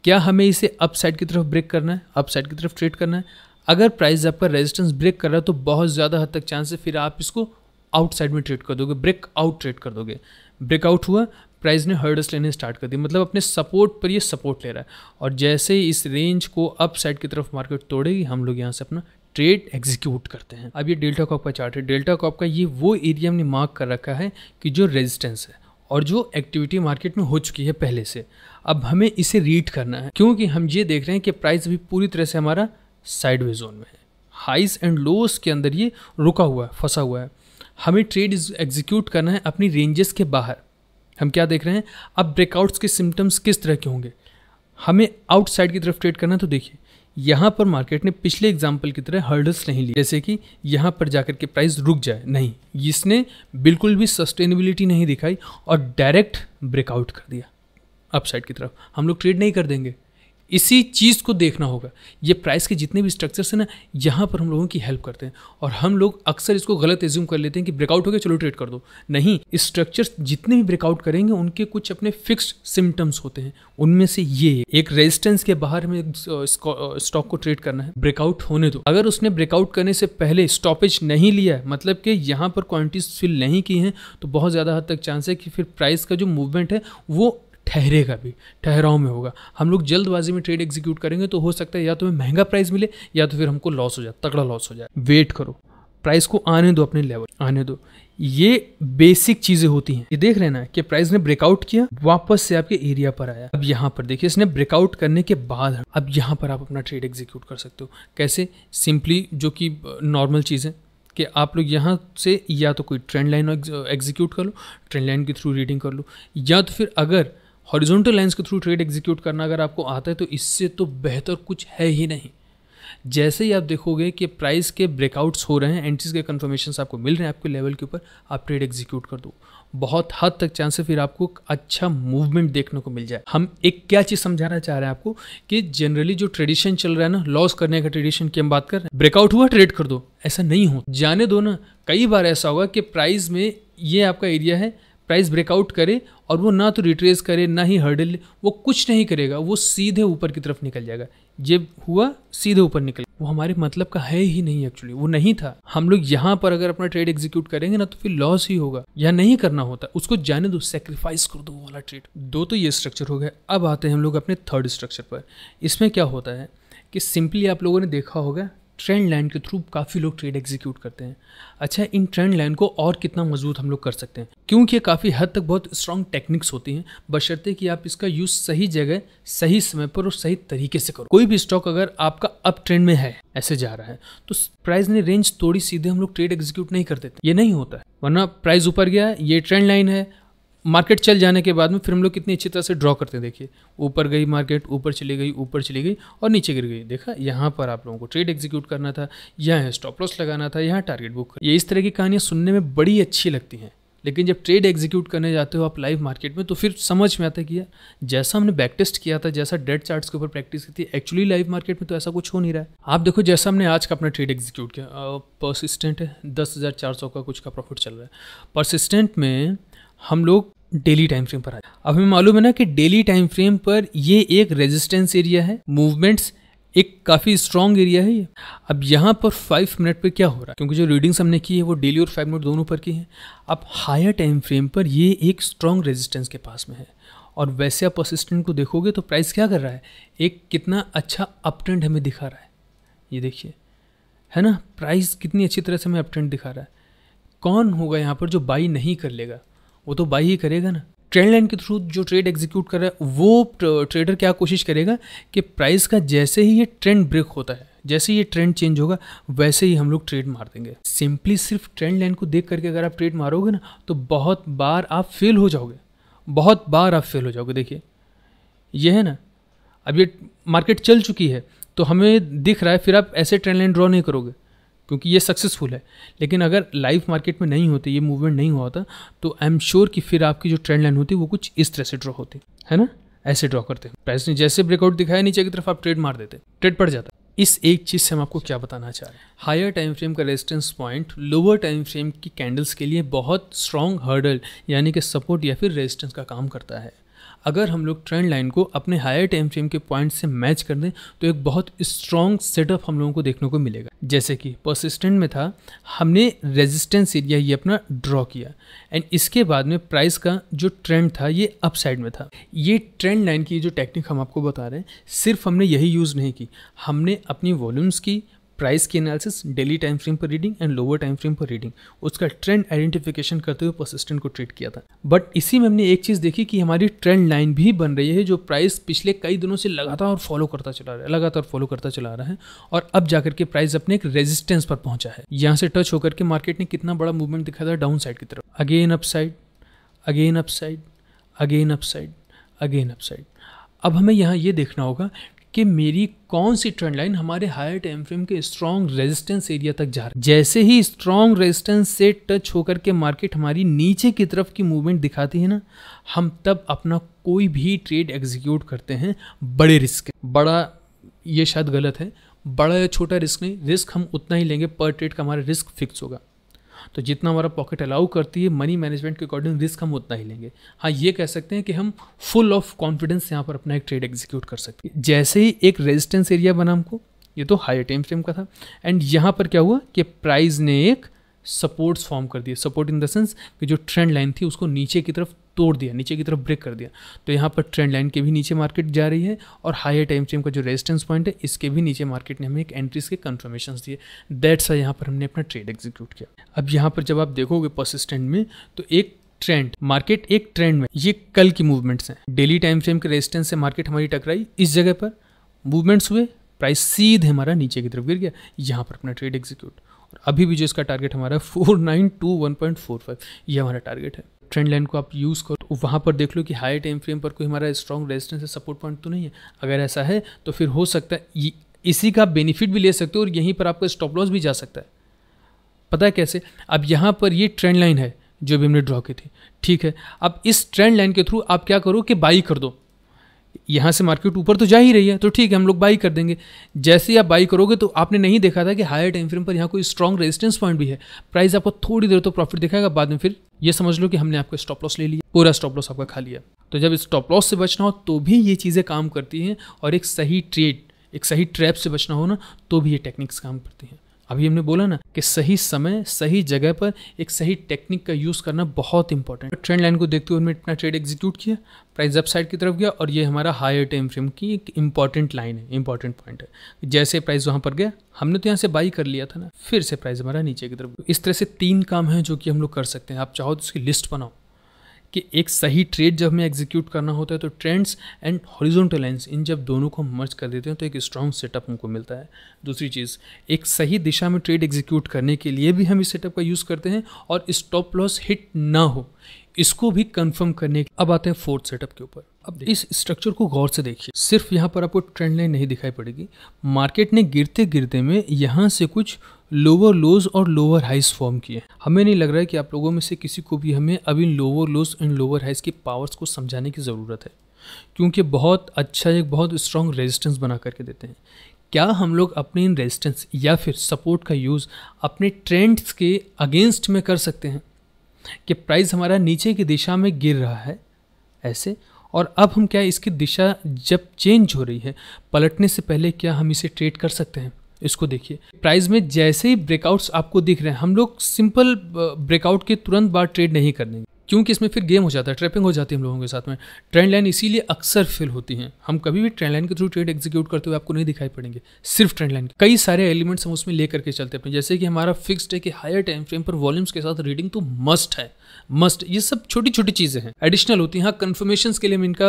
क्या हमें इसे अप साइड की तरफ ब्रेक करना है अप साइड की तरफ ट्रेड करना है अगर प्राइस आपका रेजिस्टेंस ब्रेक कर रहा है तो बहुत ज़्यादा हद तक चांस है फिर आप इसको आउटसाइड में ट्रेड कर दोगे ब्रेक आउट ट्रेड कर दोगे ब्रेकआउट हुआ प्राइस ने हर्डस लेने स्टार्ट कर दी मतलब अपने सपोर्ट पर ये सपोर्ट ले रहा है और जैसे ही इस रेंज को अप साइड की तरफ मार्केट तोड़ेगी हम लोग यहाँ से अपना ट्रेड एग्जीक्यूट करते हैं अब ये डेल्टा कॉप का चार्ट है डेल्टा कॉप का ये वो एरिया हमने मार्क कर रखा है कि जो रेजिस्टेंस है और जो एक्टिविटी मार्केट में हो चुकी है पहले से अब हमें इसे रीड करना है क्योंकि हम ये देख रहे हैं कि प्राइस भी पूरी तरह से हमारा साइडवे जोन में है हाइस एंड लोस के अंदर ये रुका हुआ है फंसा हुआ है हमें ट्रेड एग्जीक्यूट करना है अपनी रेंजेस के बाहर हम क्या देख रहे हैं अब ब्रेकआउट्स के सिम्टम्स किस तरह के होंगे हमें आउटसाइड की तरफ ट्रेड करना है तो देखिए यहाँ पर मार्केट ने पिछले एग्जाम्पल की तरह हर्डल्स नहीं ली जैसे कि यहाँ पर जाकर के प्राइस रुक जाए नहीं इसने बिल्कुल भी सस्टेनेबिलिटी नहीं दिखाई और डायरेक्ट ब्रेकआउट कर दिया अपसाइड की तरफ हम लोग ट्रेड नहीं कर देंगे इसी चीज़ को देखना होगा ये प्राइस के जितने भी स्ट्रक्चर्स हैं ना यहाँ पर हम लोगों की हेल्प करते हैं और हम लोग अक्सर इसको गलत एज्यूम कर लेते हैं कि ब्रेकआउट हो गया चलो ट्रेड कर दो नहीं स्ट्रक्चर्स जितने भी ब्रेकआउट करेंगे उनके कुछ अपने फिक्स्ड सिम्टम्स होते हैं उनमें से ये एक रेजिस्टेंस के बाहर में स्टॉक को ट्रेड करना है ब्रेकआउट होने दो अगर उसने ब्रेकआउट करने से पहले स्टॉपेज नहीं लिया मतलब कि यहाँ पर क्वान्टिटीज फिल नहीं की हैं तो बहुत ज़्यादा हद तक चांस है कि फिर प्राइस का जो मूवमेंट है वो ठहरेगा भी ठहराव में होगा हम लोग जल्दबाजी में ट्रेड एग्जीक्यूट करेंगे तो हो सकता है या तो हमें महंगा प्राइस मिले या तो फिर हमको लॉस हो जाए तगड़ा लॉस हो जाए वेट करो प्राइस को आने दो अपने लेवल आने दो ये बेसिक चीजें होती हैं ये देख रहे ना कि प्राइस ने ब्रेकआउट किया वापस से आपके एरिया पर आया अब यहाँ पर देखिए इसने ब्रेकआउट करने के बाद अब यहाँ पर आप अपना ट्रेड एग्जीक्यूट कर सकते हो कैसे सिंपली जो कि नॉर्मल चीज़ है कि आप लोग यहाँ से या तो कोई ट्रेंड लाइन एग्जीक्यूट कर लो ट्रेंड लाइन के थ्रू रीडिंग कर लो या तो फिर अगर हॉरिजॉन्टल लाइंस के थ्रू ट्रेड एग्जीक्यूट करना अगर आपको आता है तो इससे तो बेहतर कुछ है ही नहीं जैसे ही आप देखोगे कि प्राइस के ब्रेकआउट्स हो रहे हैं एंट्रीज के कन्फर्मेशन आपको मिल रहे हैं आपके लेवल के ऊपर आप ट्रेड एग्जीक्यूट कर दो बहुत हद तक चांस है फिर आपको अच्छा मूवमेंट देखने को मिल जाए हम एक क्या चीज़ समझाना चाह रहे हैं आपको कि जनरली जो ट्रेडिशन चल रहा है ना लॉस करने का ट्रेडिशन की हम बात कर रहे हैं ब्रेकआउट हुआ ट्रेड कर दो ऐसा नहीं हो जाने दो ना कई बार ऐसा होगा कि प्राइस में ये आपका एरिया है प्राइस ब्रेकआउट करे और वो ना तो रिट्रेस करे ना ही हर्डल वो कुछ नहीं करेगा वो सीधे ऊपर की तरफ निकल जाएगा जब हुआ सीधे ऊपर निकल वो हमारे मतलब का है ही नहीं एक्चुअली वो नहीं था हम लोग यहाँ पर अगर अपना ट्रेड एग्जीक्यूट करेंगे ना तो फिर लॉस ही होगा या नहीं करना होता उसको जाने दो सेक्रीफाइस कर दो वाला ट्रेड दो तो ये स्ट्रक्चर हो गया अब आते हैं हम लोग अपने थर्ड स्ट्रक्चर पर इसमें क्या होता है कि सिंपली आप लोगों ने देखा होगा ट्रेंड लाइन के थ्रू काफ़ी लोग ट्रेड एग्जीक्यूट करते हैं अच्छा इन ट्रेंड लाइन को और कितना मजबूत हम लोग कर सकते हैं क्योंकि ये काफ़ी हद तक बहुत स्ट्रॉन्ग टेक्निक्स होती हैं बशर्ते कि आप इसका यूज़ सही जगह सही समय पर और सही तरीके से करो कोई भी स्टॉक अगर आपका अप ट्रेंड में है ऐसे जा रहा है तो प्राइस ने रेंज तोड़ी सीधे हम लोग ट्रेड एग्जीक्यूट नहीं कर देते ये नहीं होता है वरना प्राइस ऊपर गया ये ट्रेंड लाइन है मार्केट चल जाने के बाद में फिर हम लोग कितनी अच्छी तरह से ड्रॉ करते हैं देखिए ऊपर गई मार्केट ऊपर चली गई ऊपर चली गई और नीचे गिर गई देखा यहाँ पर आप लोगों को ट्रेड एग्जीक्यूट करना था यहाँ स्टॉप लॉस लगाना था यहाँ टारगेट बुक ये इस तरह की कहानियाँ सुनने में बड़ी अच्छी लगती हैं लेकिन जब ट्रेड एग्जीक्यूट करने जाते हो आप लाइव मार्केट में तो फिर समझ में आता कि यार जैसा हमने बैक टेस्ट किया था जैसा डेड चार्ट्स के ऊपर प्रैक्टिस की थी एक्चुअली लाइव मार्केट में तो ऐसा कुछ हो नहीं रहा है आप देखो जैसा हमने आज का अपना ट्रेड एग्जीक्यूट किया परसिस्टेंट है दस हज़ार चार सौ का कुछ का प्रॉफिट चल रहा है परसिस्टेंट में हम लोग डेली टाइम फ्रेम पर आ जाए अब हमें मालूम है ना कि डेली टाइम फ्रेम पर ये एक रेजिस्टेंस एरिया है मूवमेंट्स एक काफ़ी स्ट्रॉन्ग एरिया है ये अब यहाँ पर फाइव मिनट पे क्या हो रहा है क्योंकि जो रीडिंग्स हमने की है वो डेली और फाइव मिनट दोनों पर की है अब हायर टाइम फ्रेम पर ये एक स्ट्रॉन्ग रेजिस्टेंस के पास में है और वैसे आप असिस्टेंट को देखोगे तो प्राइस क्या कर रहा है एक कितना अच्छा अपट्रेंड हमें दिखा रहा है ये देखिए है ना प्राइस कितनी अच्छी तरह से हमें अपट्रेंड दिखा रहा है कौन होगा यहाँ पर जो बाई नहीं कर लेगा वो तो बाई ही करेगा ना ट्रेंड लाइन के थ्रू जो ट्रेड एग्जीक्यूट कर रहा है वो ट्रेडर क्या कोशिश करेगा कि प्राइस का जैसे ही ये ट्रेंड ब्रेक होता है जैसे ये ट्रेंड चेंज होगा वैसे ही हम लोग ट्रेड मार देंगे सिंपली सिर्फ ट्रेंड लाइन को देख करके अगर आप ट्रेड मारोगे ना तो बहुत बार आप फेल हो जाओगे बहुत बार आप फेल हो जाओगे देखिए ये है ना अब ये मार्केट चल चुकी है तो हमें दिख रहा है फिर आप ऐसे ट्रेंड लाइन ड्रॉ नहीं करोगे क्योंकि ये सक्सेसफुल है लेकिन अगर लाइव मार्केट में नहीं होते ये मूवमेंट नहीं हुआ था तो आई एम श्योर कि फिर आपकी जो ट्रेंड लाइन होती वो कुछ इस तरह से ड्रॉ होती है ना ऐसे ड्रॉ करते हैं प्राइस ने जैसे ब्रेकआउट दिखाया नीचे की तरफ आप ट्रेड मार देते ट्रेड पड़ जाता इस एक चीज़ से हम आपको क्या बताना चाह रहे हैं हायर टाइम फ्रेम का resistance point lower time frame की कैंडल्स के लिए बहुत स्ट्रॉन्ग हर्डल यानी कि सपोर्ट या फिर रेजिस्टेंस का काम करता है अगर हम लोग ट्रेंड लाइन को अपने हायर टाइम फ्रेम के पॉइंट से मैच कर दें तो एक बहुत स्ट्रॉन्ग सेटअप हम लोगों को देखने को मिलेगा जैसे कि परसिस्टेंट में था हमने रेजिस्टेंस एरिया ये अपना ड्रॉ किया एंड इसके बाद में प्राइस का जो ट्रेंड था ये अपसाइड में था ये ट्रेंड लाइन की जो टेक्निक हम आपको बता रहे हैं सिर्फ हमने यही यूज़ नहीं की हमने अपनी वॉल्यूम्स की प्राइस की एनालिसिस डेली टाइम फ्रेम पर reading and lower time frame पर रीडिंग उसका ट्रेंड आइडेंटिफिकेशन करते हुए परसिस्टेंट को ट्रेड किया था बट इसी में हमने एक चीज़ देखी कि हमारी ट्रेंड लाइन भी बन रही है जो प्राइस पिछले कई दिनों से लगातार फॉलो करता चला रहा है लगातार फॉलो करता चला रहा है और अब जाकर के प्राइस अपने एक रेजिस्टेंस पर पहुंचा है यहाँ से टच होकर के मार्केट ने कितना बड़ा मूवमेंट दिखाया था डाउन साइड की तरफ again upside again upside again upside again upside अब हमें यहाँ ये देखना होगा कि मेरी कौन सी ट्रेंड लाइन हमारे हायर टाइम फ्रेम के स्ट्रॉन्ग रेजिस्टेंस एरिया तक जा रही है जैसे ही स्ट्रॉन्ग रेजिस्टेंस से टच होकर के मार्केट हमारी नीचे की तरफ की मूवमेंट दिखाती है ना हम तब अपना कोई भी ट्रेड एग्जीक्यूट करते हैं बड़े रिस्क बड़ा ये शायद गलत है बड़ा या छोटा रिस्क नहीं रिस्क हम उतना ही लेंगे पर ट्रेड का हमारा रिस्क फिक्स होगा तो जितना हमारा पॉकेट अलाउ करती है मनी मैनेजमेंट के अकॉर्डिंग रिस्क हम उतना ही लेंगे हाँ ये कह सकते हैं कि हम फुल ऑफ कॉन्फिडेंस यहाँ पर अपना एक ट्रेड एग्जीक्यूट कर सकते हैं जैसे ही एक रेजिस्टेंस एरिया बना हमको ये तो हाई टाइम फ्रेम का था एंड यहाँ पर क्या हुआ कि प्राइस ने एक सपोर्ट्स फॉर्म कर दिए सपोर्ट इन द सेंस कि जो ट्रेंड लाइन थी उसको नीचे की तरफ तोड़ दिया नीचे की तरफ ब्रेक कर दिया तो यहाँ पर ट्रेंड लाइन के भी नीचे मार्केट जा रही है और हायर टाइम फ्रेम का जो रेजिस्टेंस पॉइंट है इसके भी नीचे मार्केट ने हमें एक एंट्रीज के कन्फर्मेशन दिए दैट्स यहाँ पर हमने अपना ट्रेड एग्जीक्यूट किया अब यहाँ पर जब आप देखोगे परसिस्टेंट में तो एक ट्रेंड मार्केट एक ट्रेंड में ये कल की मूवमेंट्स हैं डेली टाइम फ्रेम के रेजिस्टेंस से मार्केट हमारी टकराई इस जगह पर मूवमेंट्स हुए प्राइस सीधे हमारा नीचे की तरफ गिर गया यहाँ पर अपना ट्रेड एग्जीक्यूट और अभी भी जो इसका टारगेट हमारा four nine two one point four five ये हमारा टारगेट है ट्रेंड लाइन को आप यूज़ करो तो वहाँ पर देख लो कि हाई टाइम फ्रेम पर कोई हमारा स्ट्रॉन्ग रेजिस्टेंस है सपोर्ट पॉइंट तो नहीं है अगर ऐसा है तो फिर हो सकता है इसी का बेनिफिट भी ले सकते हो और यहीं पर आपका स्टॉप लॉस भी जा सकता है पता है कैसे अब यहाँ पर ये ट्रेंड लाइन है जो भी हमने ड्रॉ की थी ठीक है अब इस ट्रेंड लाइन के थ्रू आप क्या करो कि बाई कर दो यहाँ से मार्केट ऊपर तो जा ही रही है तो ठीक है हम लोग बाई कर देंगे जैसे ही आप बाई करोगे तो आपने नहीं देखा था कि हायर टाइम फ्रेम पर यहाँ कोई स्ट्रॉन्ग रेजिस्टेंस पॉइंट भी है प्राइस आपको थोड़ी देर तो प्रॉफिट दिखाएगा बाद में फिर ये समझ लो कि हमने आपका स्टॉप लॉस ले लिया पूरा स्टॉप लॉस आपका खा लिया तो जब स्टॉप लॉस से बचना हो तो भी ये चीज़ें काम करती हैं और एक सही ट्रेड एक सही ट्रैप से बचना हो ना तो भी ये टेक्निक्स काम करती हैं अभी हमने बोला ना कि सही समय सही जगह पर एक सही टेक्निक का यूज़ करना बहुत इंपॉर्टेंट है ट्रेंड लाइन को देखते हुए हमने इतना ट्रेड एग्जीक्यूट किया प्राइस अप साइड की तरफ गया और ये हमारा हायर टाइम फ्रेम की एक इंपॉर्टेंट लाइन है इंपॉर्टेंट पॉइंट है जैसे प्राइस वहाँ पर गया हमने तो यहाँ से बाई कर लिया था ना फिर से प्राइस हमारा नीचे की तरफ इस तरह से तीन काम हैं जो कि हम लोग कर सकते हैं आप चाहो तो उसकी लिस्ट बनाओ कि एक सही ट्रेड जब हमें एग्जीक्यूट करना होता है तो ट्रेंड्स एंड हॉरिजॉन्टल लाइंस इन जब दोनों को मर्ज कर देते हैं तो एक स्ट्रॉन्ग सेटअप हमको मिलता है दूसरी चीज़ एक सही दिशा में ट्रेड एग्जीक्यूट करने के लिए भी हम इस सेटअप का यूज़ करते हैं और स्टॉप लॉस हिट ना हो इसको भी कंफर्म करने के अब आते हैं फोर्थ सेटअप के ऊपर अब इस स्ट्रक्चर को गौर से देखिए सिर्फ यहाँ पर आपको ट्रेंड लाइन नहीं दिखाई पड़ेगी मार्केट ने गिरते गिरते में यहाँ से कुछ लोअर लोज और लोअर हाइज फॉर्म किए हमें नहीं लग रहा है कि आप लोगों में से किसी को भी हमें अब इन lower lows and lower highs के पावर्स को समझाने की ज़रूरत है क्योंकि बहुत अच्छा एक बहुत स्ट्रॉन्ग रेजिस्टेंस बना करके देते हैं क्या हम लोग अपने इन रेजिस्टेंस या फिर सपोर्ट का यूज़ अपने ट्रेंड्स के अगेंस्ट में कर सकते हैं कि प्राइस हमारा नीचे की दिशा में गिर रहा है ऐसे और अब हम क्या इसकी दिशा जब चेंज हो रही है पलटने से पहले क्या हम इसे ट्रेड कर सकते हैं इसको देखिए प्राइस में जैसे ही ब्रेकआउट्स आपको दिख रहे हैं हम लोग सिंपल ब्रेकआउट के तुरंत बाद ट्रेड नहीं कर देंगे क्योंकि इसमें फिर गेम हो जाता है ट्रैपिंग हो जाती है हम लोगों के साथ में ट्रेंड लाइन इसीलिए अक्सर फिल होती हैं हम कभी भी ट्रेंड लाइन के थ्रू ट्रेड एग्जीक्यूट करते हुए आपको नहीं दिखाई पड़ेंगे सिर्फ ट्रेंड लाइन कई सारे एलिमेंट्स हम उसमें लेकर के चलते हैं जैसे कि हमारा फिक्स्ड है कि हायर टाइम फ्रेम पर वॉल्यूम्स के साथ रीडिंग तो मस्ट है मस्ट ये सब छोटी छोटी चीज़ें हैं एडिशनल होती हैं हाँ कन्फर्मेशन के लिए हम इनका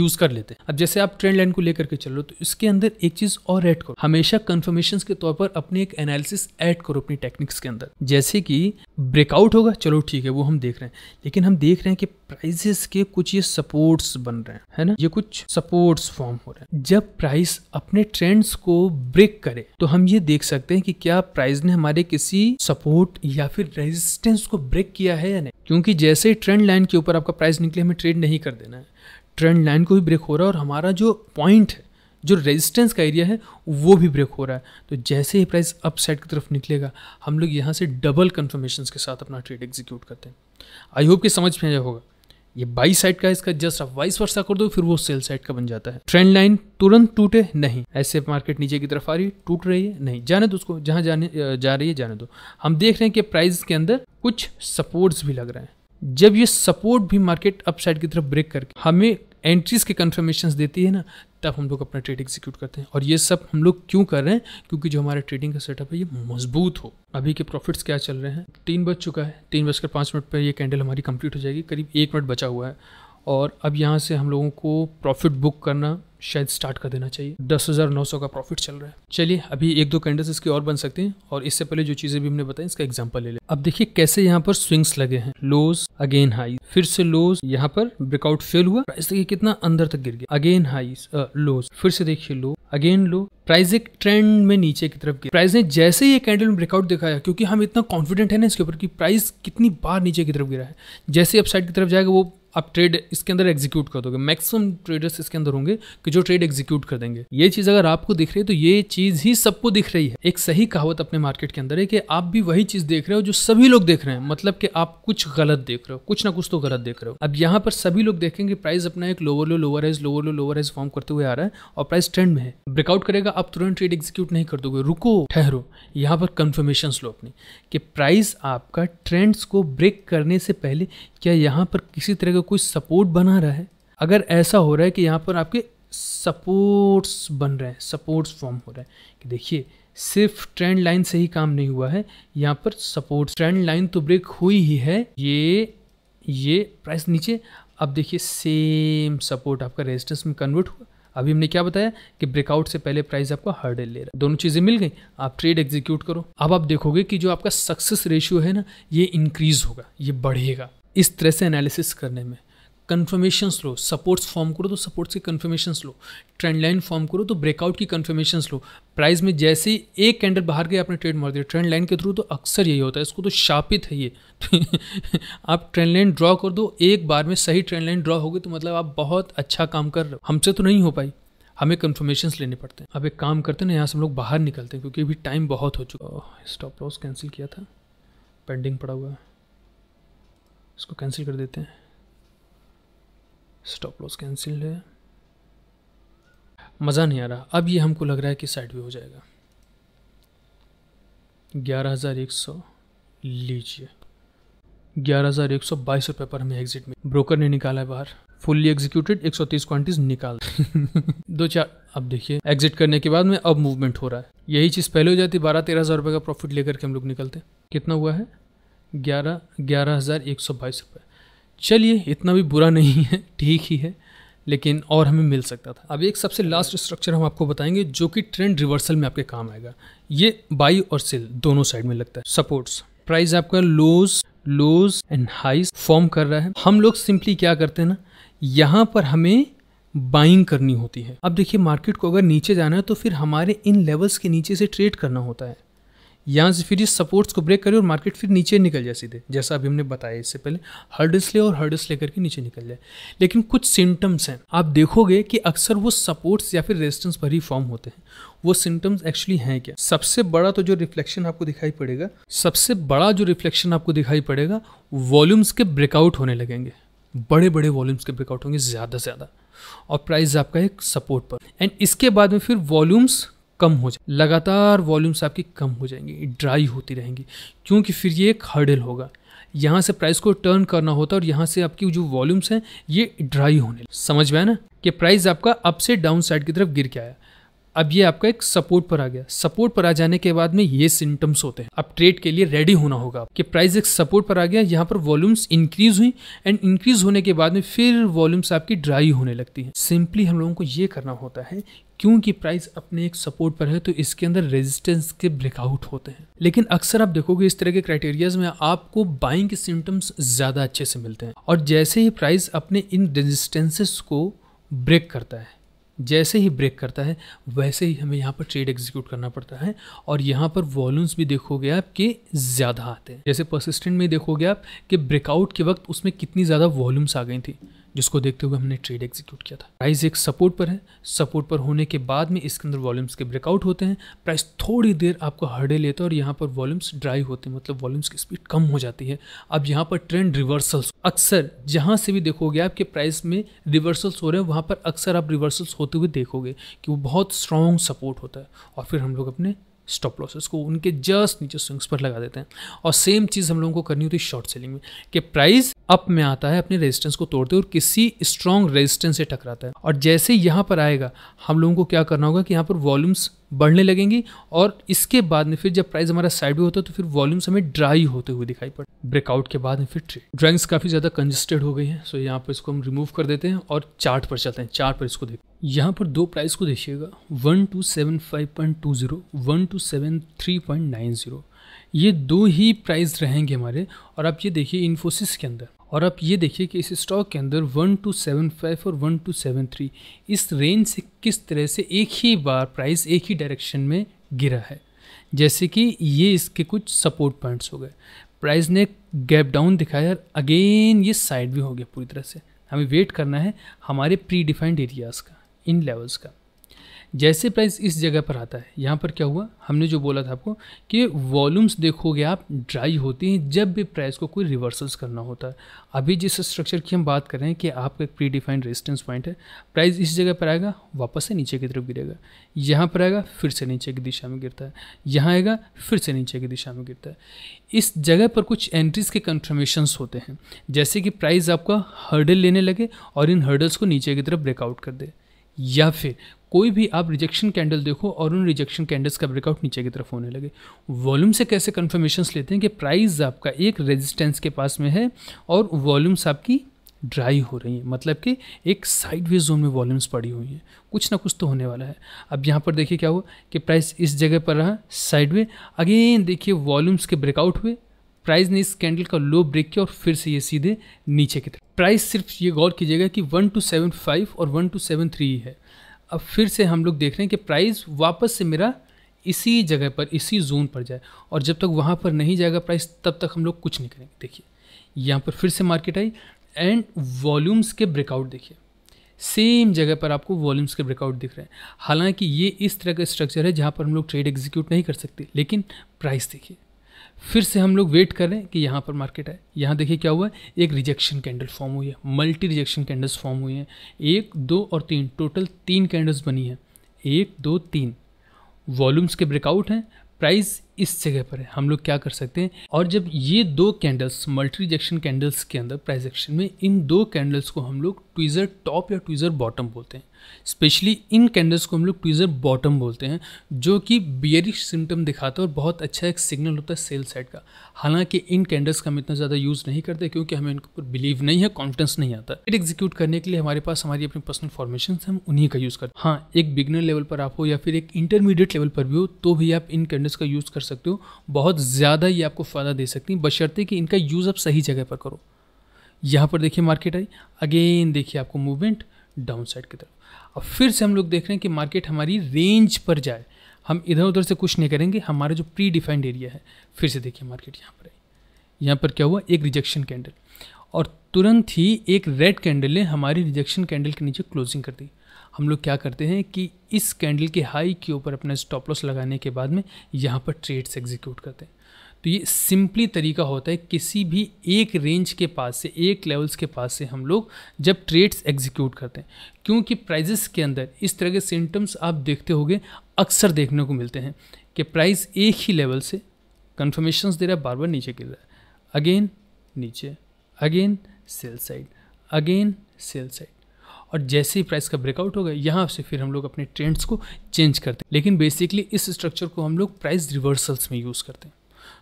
यूज़ कर लेते हैं अब जैसे आप ट्रेंड लाइन को लेकर के चल रहे तो इसके अंदर एक चीज़ और ऐड करो हमेशा कन्फर्मेशन के तौर पर अपने एक एनालिसिस ऐड करो अपनी टेक्निक्स के अंदर जैसे कि ब्रेकआउट होगा चलो ठीक है वो हम देख रहे हैं लेकिन हम देख रहे हैं कि प्राइसेस के कुछ ये सपोर्ट्स बन रहे हैं है ना ये कुछ सपोर्ट्स फॉर्म हो रहे हैं जब प्राइस अपने ट्रेंड्स को ब्रेक करे तो हम ये देख सकते हैं कि क्या प्राइस ने हमारे किसी सपोर्ट या फिर रेजिस्टेंस को ब्रेक किया है या नहीं क्योंकि जैसे ही ट्रेंड लाइन के ऊपर आपका प्राइस निकले हमें ट्रेड नहीं कर देना है ट्रेंड लाइन को भी ब्रेक हो रहा है और हमारा जो पॉइंट है जो रेजिस्टेंस का एरिया है वो भी ब्रेक हो रहा है तो जैसे ही प्राइस अप साइड की तरफ निकलेगा हम लोग यहाँ से डबल कन्फर्मेशन के साथ अपना ट्रेड एग्जीक्यूट करते हैं आई होप कि समझ में आया होगा ये बाई साइड का इसका जस्ट आप वाइस वर्षा कर दो फिर वो सेल साइड का बन जाता है ट्रेंड लाइन तुरंत टूटे नहीं ऐसे मार्केट नीचे की तरफ आ रही टूट रही है नहीं जाने दो उसको जहां जाने जा रही है जाने दो हम देख रहे हैं कि प्राइस के अंदर कुछ सपोर्ट्स भी लग रहे हैं जब ये सपोर्ट भी मार्केट अपसाइड की तरफ ब्रेक करके हमें एंट्रीज के कन्फर्मेशन देती है ना तब हम लोग अपना ट्रेड एग्जीक्यूट करते हैं और ये सब हम लोग क्यों कर रहे हैं क्योंकि जो हमारा ट्रेडिंग का सेटअप है ये मजबूत हो अभी के प्रॉफिट्स क्या चल रहे हैं तीन बज चुका है तीन बजकर पाँच मिनट पर ये कैंडल हमारी कंप्लीट हो जाएगी करीब एक मिनट बचा हुआ है और अब यहाँ से हम लोगों को प्रॉफिट बुक करना शायद स्टार्ट कर देना चाहिए दस हज़ार नौ सौ का प्रॉफिट चल रहा है चलिए अभी एक दो कैंडल्स इसके और बन सकते हैं और इससे पहले जो चीज़ें भी हमने बताई इसका एग्जाम्पल ले लें अब देखिए कैसे यहाँ पर स्विंग्स लगे हैं लोज अगेन हाई फिर से लोज यहाँ पर ब्रेकआउट फेल हुआ प्राइस देखिए कितना अंदर तक गिर गया अगेन हाई लोज फिर से देखिए लो अगेन लो प्राइस एक ट्रेंड में नीचे की तरफ गिर प्राइस ने जैसे ही कैंडल में ब्रेकआउट दिखाया क्योंकि हम इतना कॉन्फिडेंट है ना इसके ऊपर कि प्राइस कितनी बार नीचे की तरफ गिरा है जैसे अपसाइड की तरफ जाएगा वो आप ट्रेड इसके अंदर एग्जीक्यूट कर दोगे मैक्सिमम ट्रेडर्स इसके अंदर होंगे कि जो ट्रेड एग्जीक्यूट कर देंगे ये चीज़ अगर आपको दिख रही है तो ये चीज़ ही सबको दिख रही है एक सही कहावत अपने मार्केट के अंदर है कि आप भी वही चीज़ देख रहे हो जो सभी लोग देख रहे हैं मतलब कि आप कुछ गलत देख रहे हो कुछ ना कुछ तो गलत देख रहे हो अब यहाँ पर सभी लोग देखेंगे प्राइस अपना एक lower low lower highs lower low lower highs form करते हुए आ रहा है और प्राइस ट्रेंड में है ब्रेकआउट करेगा आप तुरंत ट्रेड एग्जीक्यूट नहीं कर दोगे रुको ठहरो यहाँ पर कन्फर्मेशन लो अपनी कि प्राइस आपका ट्रेंड्स को ब्रेक करने से पहले क्या यहाँ पर किसी तरह का कोई सपोर्ट बना रहा है अगर ऐसा हो रहा है कि यहाँ पर आपके सपोर्ट्स बन रहे हैं सपोर्ट्स फॉर्म हो रहे हैं कि देखिए सिर्फ ट्रेंड लाइन से ही काम नहीं हुआ है यहाँ पर सपोर्ट ट्रेंड लाइन तो ब्रेक हुई ही है ये ये प्राइस नीचे अब देखिए सेम सपोर्ट आपका रेजिस्टेंस में कन्वर्ट हुआ अभी हमने क्या बताया कि ब्रेकआउट से पहले प्राइस आपका हर्डल ले रहा है दोनों चीज़ें मिल गई आप ट्रेड एग्जीक्यूट करो अब आप देखोगे कि जो आपका सक्सेस रेशियो है ना ये इंक्रीज होगा ये बढ़ेगा इस तरह से एनालिसिस करने में कन्फर्मेशन लो सपोर्ट्स फॉर्म करो तो सपोर्ट्स की कन्फर्मेशन लो ट्रेंड लाइन फॉर्म करो तो ब्रेकआउट की कन्फर्मेशन लो प्राइस में जैसे ही एक कैंडल बाहर गए आपने ट्रेड मार दिया ट्रेंड लाइन के थ्रू तो अक्सर यही होता है इसको तो शापित है ये आप ट्रेंड लाइन ड्रॉ कर दो एक बार में सही ट्रेंड लाइन ड्रॉ होगी तो मतलब आप बहुत अच्छा काम कर रहे हो हमसे तो नहीं हो पाई हमें कन्फर्मेशन लेने पड़ते हैं अब एक काम करते हैं ना यहाँ से हम लोग बाहर निकलते हैं क्योंकि अभी टाइम बहुत हो चुका स्टॉप लॉस कैंसिल किया था पेंडिंग पड़ा हुआ है इसको कैंसिल कर देते हैं स्टॉप लॉस कैंसिल है मज़ा नहीं आ रहा अब ये हमको लग रहा है कि साइड भी हो जाएगा ग्यारह हज़ार एक सौ लीजिए ग्यारह हज़ार एक सौ बाईस रुपये पर हमें एग्जिट में ब्रोकर ने निकाला है बाहर फुल्ली एग्जीक्यूटेड 130 क्वांटिटीज निकाल दो चार अब देखिए एग्जिट करने के बाद में अब मूवमेंट हो रहा है यही चीज़ पहले हो जाती बारह तेरह हज़ार रुपये का प्रॉफिट लेकर के हम लोग निकलते कितना हुआ है ग्यारह ग्यारह हज़ार एक सौ बाईस रुपये चलिए इतना भी बुरा नहीं है ठीक ही है लेकिन और हमें मिल सकता था अब एक सबसे लास्ट स्ट्रक्चर हम आपको बताएंगे जो कि ट्रेंड रिवर्सल में आपके काम आएगा ये बाई और सेल दोनों साइड में लगता है सपोर्ट्स प्राइस आपका lows lows and highs form कर रहा है हम लोग सिंपली क्या करते हैं ना यहाँ पर हमें बाइंग करनी होती है अब देखिए मार्केट को अगर नीचे जाना है तो फिर हमारे इन लेवल्स के नीचे से ट्रेड करना होता है यहाँ से फिर ये सपोर्ट्स को ब्रेक करे और मार्केट फिर नीचे निकल जाए सीधे जैसा अभी हमने बताया इससे पहले हर्डल्स ले और हर्ड ले करके नीचे निकल जाए लेकिन कुछ सिम्टम्स हैं आप देखोगे कि अक्सर वो सपोर्ट्स या फिर रेजिस्टेंस पर ही फॉर्म होते हैं वो सिम्टम्स एक्चुअली हैं क्या सबसे बड़ा तो जो रिफ्लेक्शन आपको दिखाई पड़ेगा सबसे बड़ा जो रिफ्लेक्शन आपको दिखाई पड़ेगा वॉल्यूम्स के ब्रेकआउट होने लगेंगे बड़े बड़े वॉल्यूम्स के ब्रेकआउट होंगे ज़्यादा से ज़्यादा और प्राइस आपका एक सपोर्ट पर एंड इसके बाद में फिर वॉल्यूम्स कम हो जाए लगातार वॉल्यूम्स आपकी कम हो जाएंगी ड्राई होती रहेंगी क्योंकि फिर ये एक हर्डल होगा यहाँ से प्राइस को टर्न करना होता है और यहाँ से आपकी जो वॉल्यूम्स हैं ये ड्राई होने समझ में आया ना कि प्राइस आपका अप से डाउन साइड की तरफ गिर के आया अब ये आपका एक सपोर्ट पर आ गया सपोर्ट पर आ जाने के बाद में ये सिम्टम्स होते हैं अब ट्रेड के लिए रेडी होना होगा कि प्राइस एक सपोर्ट पर आ गया यहाँ पर वॉल्यूम्स इंक्रीज हुई एंड इंक्रीज होने के बाद में फिर वॉल्यूम्स आपकी ड्राई होने लगती है सिंपली हम लोगों को ये करना होता है क्योंकि प्राइस अपने एक सपोर्ट पर है तो इसके अंदर रेजिस्टेंस के ब्रेकआउट होते हैं लेकिन अक्सर आप देखोगे इस तरह के क्राइटेरियाज में आपको बाइंग के सिम्टम्स ज़्यादा अच्छे से मिलते हैं और जैसे ही प्राइस अपने इन रेजिस्टेंसेस को ब्रेक करता है जैसे ही ब्रेक करता है वैसे ही हमें यहाँ पर ट्रेड एग्जीक्यूट करना पड़ता है और यहाँ पर वॉल्यूम्स भी देखोगे आप कि ज़्यादा आते हैं जैसे परसिस्टेंट में देखोगे आप कि ब्रेकआउट के वक्त उसमें कितनी ज़्यादा वॉल्यूम्स आ गई थी जिसको देखते हुए हमने ट्रेड एग्जीक्यूट किया था प्राइस एक सपोर्ट पर है सपोर्ट पर होने के बाद में इसके अंदर वॉल्यूम्स के ब्रेकआउट होते हैं प्राइस थोड़ी देर आपको हर्डे लेता है और यहाँ पर वॉल्यूम्स ड्राई होते हैं मतलब वॉल्यूम्स की स्पीड कम हो जाती है अब यहाँ पर ट्रेंड रिवर्सल्स अक्सर जहाँ से भी देखोगे आपके प्राइस में रिवर्सल्स हो रहे हैं वहाँ पर अक्सर आप रिवर्सल्स होते हुए देखोगे कि वो बहुत स्ट्रॉन्ग सपोर्ट होता है और फिर हम लोग अपने स्टॉप लॉसेस को उनके जस्ट नीचे स्विंग्स पर लगा देते हैं और सेम चीज़ हम लोगों को करनी होती है शॉर्ट सेलिंग में कि प्राइस अप में आता है अपने रेजिस्टेंस को तोड़ते और किसी स्ट्रॉन्ग रेजिस्टेंस से टकराता है और जैसे यहाँ पर आएगा हम लोगों को क्या करना होगा कि यहाँ पर वॉल्यूम्स बढ़ने लगेंगी और इसके बाद में फिर जब प्राइस हमारा साइड भी होता है तो फिर वॉल्यूम्स हमें ड्राई होते हुए दिखाई पड़े ब्रेकआउट के बाद में फिर ट्रेड ड्राइंग्स काफ़ी ज़्यादा कंजस्टेड हो गई हैं सो यहाँ पर इसको हम रिमूव कर देते हैं और चार्ट पर चलते हैं चार्ट पर इसको हैं यहाँ पर दो प्राइस को देखिएगा one two seven five point two zero one two seven three point nine zero ये दो ही प्राइस रहेंगे हमारे और आप ये देखिए इन्फोसिस के अंदर और आप ये देखिए कि इस स्टॉक के अंदर वन टू सेवन फाइव और वन टू सेवन थ्री इस रेंज से किस तरह से एक ही बार प्राइस एक ही डायरेक्शन में गिरा है जैसे कि ये इसके कुछ सपोर्ट पॉइंट्स हो गए प्राइस ने गैप डाउन दिखाया और अगेन ये साइड भी हो गया पूरी तरह से हमें वेट करना है हमारे प्री डिफाइंड एरियाज़ का इन लेवल्स का जैसे प्राइस इस जगह पर आता है यहाँ पर क्या हुआ हमने जो बोला था आपको कि वॉल्यूम्स देखोगे आप ड्राई होती हैं जब भी प्राइस को कोई रिवर्सल्स करना होता है अभी जिस स्ट्रक्चर की हम बात कर रहे हैं कि आपका एक प्री डिफाइंड रेजिस्टेंस पॉइंट है प्राइस इस जगह पर आएगा वापस से नीचे की तरफ गिरेगा यहाँ पर आएगा फिर से नीचे की दिशा में गिरता है यहाँ आएगा फिर से नीचे की दिशा में गिरता है इस जगह पर कुछ एंट्रीज़ के कन्फर्मेशंस होते हैं जैसे कि प्राइस आपका हर्डल लेने लगे और इन हर्डल्स को नीचे की तरफ ब्रेकआउट कर दे या फिर कोई भी आप रिजेक्शन कैंडल देखो और उन रिजेक्शन कैंडल्स का ब्रेकआउट नीचे की तरफ होने लगे वॉल्यूम से कैसे कन्फर्मेशंस लेते हैं कि प्राइस आपका एक रेजिस्टेंस के पास में है और वॉल्यूम्स आपकी ड्राई हो रही हैं मतलब कि एक साइडवेज जोन में वॉल्यूम्स पड़ी हुई हैं कुछ ना कुछ तो होने वाला है अब यहाँ पर देखिए क्या हुआ कि प्राइस इस जगह पर रहा साइडवे अगेन देखिए वॉल्यूम्स के ब्रेकआउट हुए प्राइस ने इस कैंडल का लो ब्रेक किया और फिर से ये सीधे नीचे की तरफ प्राइस सिर्फ ये गौर कीजिएगा कि वन टू सेवन फाइव और वन टू सेवन थ्री है अब फिर से हम लोग देख रहे हैं कि प्राइस वापस से मेरा इसी जगह पर इसी जोन पर जाए और जब तक वहाँ पर नहीं जाएगा प्राइस तब तक हम लोग कुछ नहीं करेंगे देखिए यहाँ पर फिर से मार्केट आई एंड वॉल्यूम्स के ब्रेकआउट देखिए सेम जगह पर आपको वॉल्यूम्स के ब्रेकआउट दिख रहे हैं हालांकि ये इस तरह का स्ट्रक्चर है जहाँ पर हम लोग ट्रेड एग्जीक्यूट नहीं कर सकते लेकिन प्राइस देखिए फिर से हम लोग वेट करें कि यहाँ पर मार्केट है यहाँ देखिए क्या हुआ है एक रिजेक्शन कैंडल फॉर्म हुई है मल्टी रिजेक्शन कैंडल्स फॉर्म हुए हैं एक दो और तीन टोटल तीन कैंडल्स बनी हैं एक दो तीन वॉल्यूम्स के ब्रेकआउट हैं प्राइस इस जगह पर है हम लोग क्या कर सकते हैं और जब ये दो कैंडल्स मल्टी कैंडल्स के अंदर प्राइस एक्शन में इन दो कैंडल्स को हम लोग ट्विज़र टॉप या ट्विज़र बॉटम बोलते हैं स्पेशली इन कैंडल्स को हम लोग ट्विज़र बॉटम बोलते हैं जो कि बियरिश सिम्टम दिखाता है और बहुत अच्छा एक सिग्नल होता है सेल साइड का हालांकि इन कैंडल्स का हम इतना ज़्यादा यूज़ नहीं करते क्योंकि हमें इनके ऊपर बिलीव नहीं है कॉन्फिडेंस नहीं आता फिर एग्जीक्यूट करने के लिए हमारे पास हमारी अपनी पर्सनल फॉर्मेशन हम उन्हीं का यूज़ करते हैं हाँ एक बिगनर लेवल पर आप हो या फिर एक इंटरमीडिएट लेवल पर भी हो तो भी आप इन कैंडल्स का यूज़ कर सकते हो बहुत ज़्यादा ये आपको फ़ायदा दे सकती हैं बशर्ते कि इनका यूज़ आप सही जगह पर करो यहाँ पर देखिए मार्केट आई अगेन देखिए आपको मूवमेंट डाउन साइड की तरफ अब फिर से हम लोग देख रहे हैं कि मार्केट हमारी रेंज पर जाए हम इधर उधर से कुछ नहीं करेंगे हमारा जो प्री डिफाइंड एरिया है फिर से देखिए मार्केट यहाँ पर आई यहाँ पर क्या हुआ एक रिजेक्शन कैंडल और तुरंत ही एक रेड कैंडल ने हमारी रिजेक्शन कैंडल के नीचे क्लोजिंग कर दी हम लोग क्या करते हैं कि इस कैंडल के हाई के ऊपर अपना स्टॉप लॉस लगाने के बाद में यहाँ पर ट्रेड्स एग्जीक्यूट करते हैं तो ये सिंपली तरीका होता है किसी भी एक रेंज के पास से एक लेवल्स के पास से हम लोग जब ट्रेड्स एग्जीक्यूट करते हैं क्योंकि प्राइजेस के अंदर इस तरह के सिम्टम्स आप देखते होंगे अक्सर देखने को मिलते हैं कि प्राइस एक ही लेवल से कन्फर्मेशन दे रहा है बार बार नीचे गिर रहा है अगेन नीचे again sell side again sell side और जैसे ही प्राइस का ब्रेकआउट होगा यहाँ से फिर हम लोग अपने ट्रेंड्स को चेंज करते हैं लेकिन बेसिकली इस स्ट्रक्चर को हम लोग प्राइस रिवर्सल्स में यूज़ करते हैं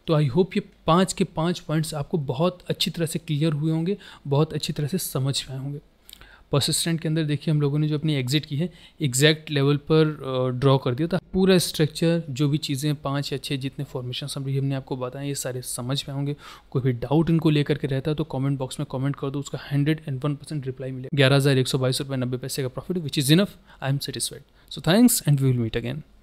तो आई होप ये पाँच के पाँच पॉइंट्स आपको बहुत अच्छी तरह से क्लियर हुए होंगे बहुत अच्छी तरह से समझ में आए होंगे परसिस्टेंट के अंदर देखिए हम लोगों ने जो अपनी एग्जिट की है एग्जैक्ट लेवल पर ड्रॉ कर दिया था पूरा स्ट्रक्चर जो भी चीज़ें पाँच या छः जितने फॉर्मेशन हम हमने आपको बताएं ये सारे समझ में होंगे कोई भी डाउट इनको लेकर के रहता है तो कमेंट बॉक्स में कमेंट कर दो उसका hundred and one percent reply मिले ग्यारह हज़ार एक सौ बाईस रुपये नब्बे पैसे का profit which is enough I am satisfied so thanks and we will meet again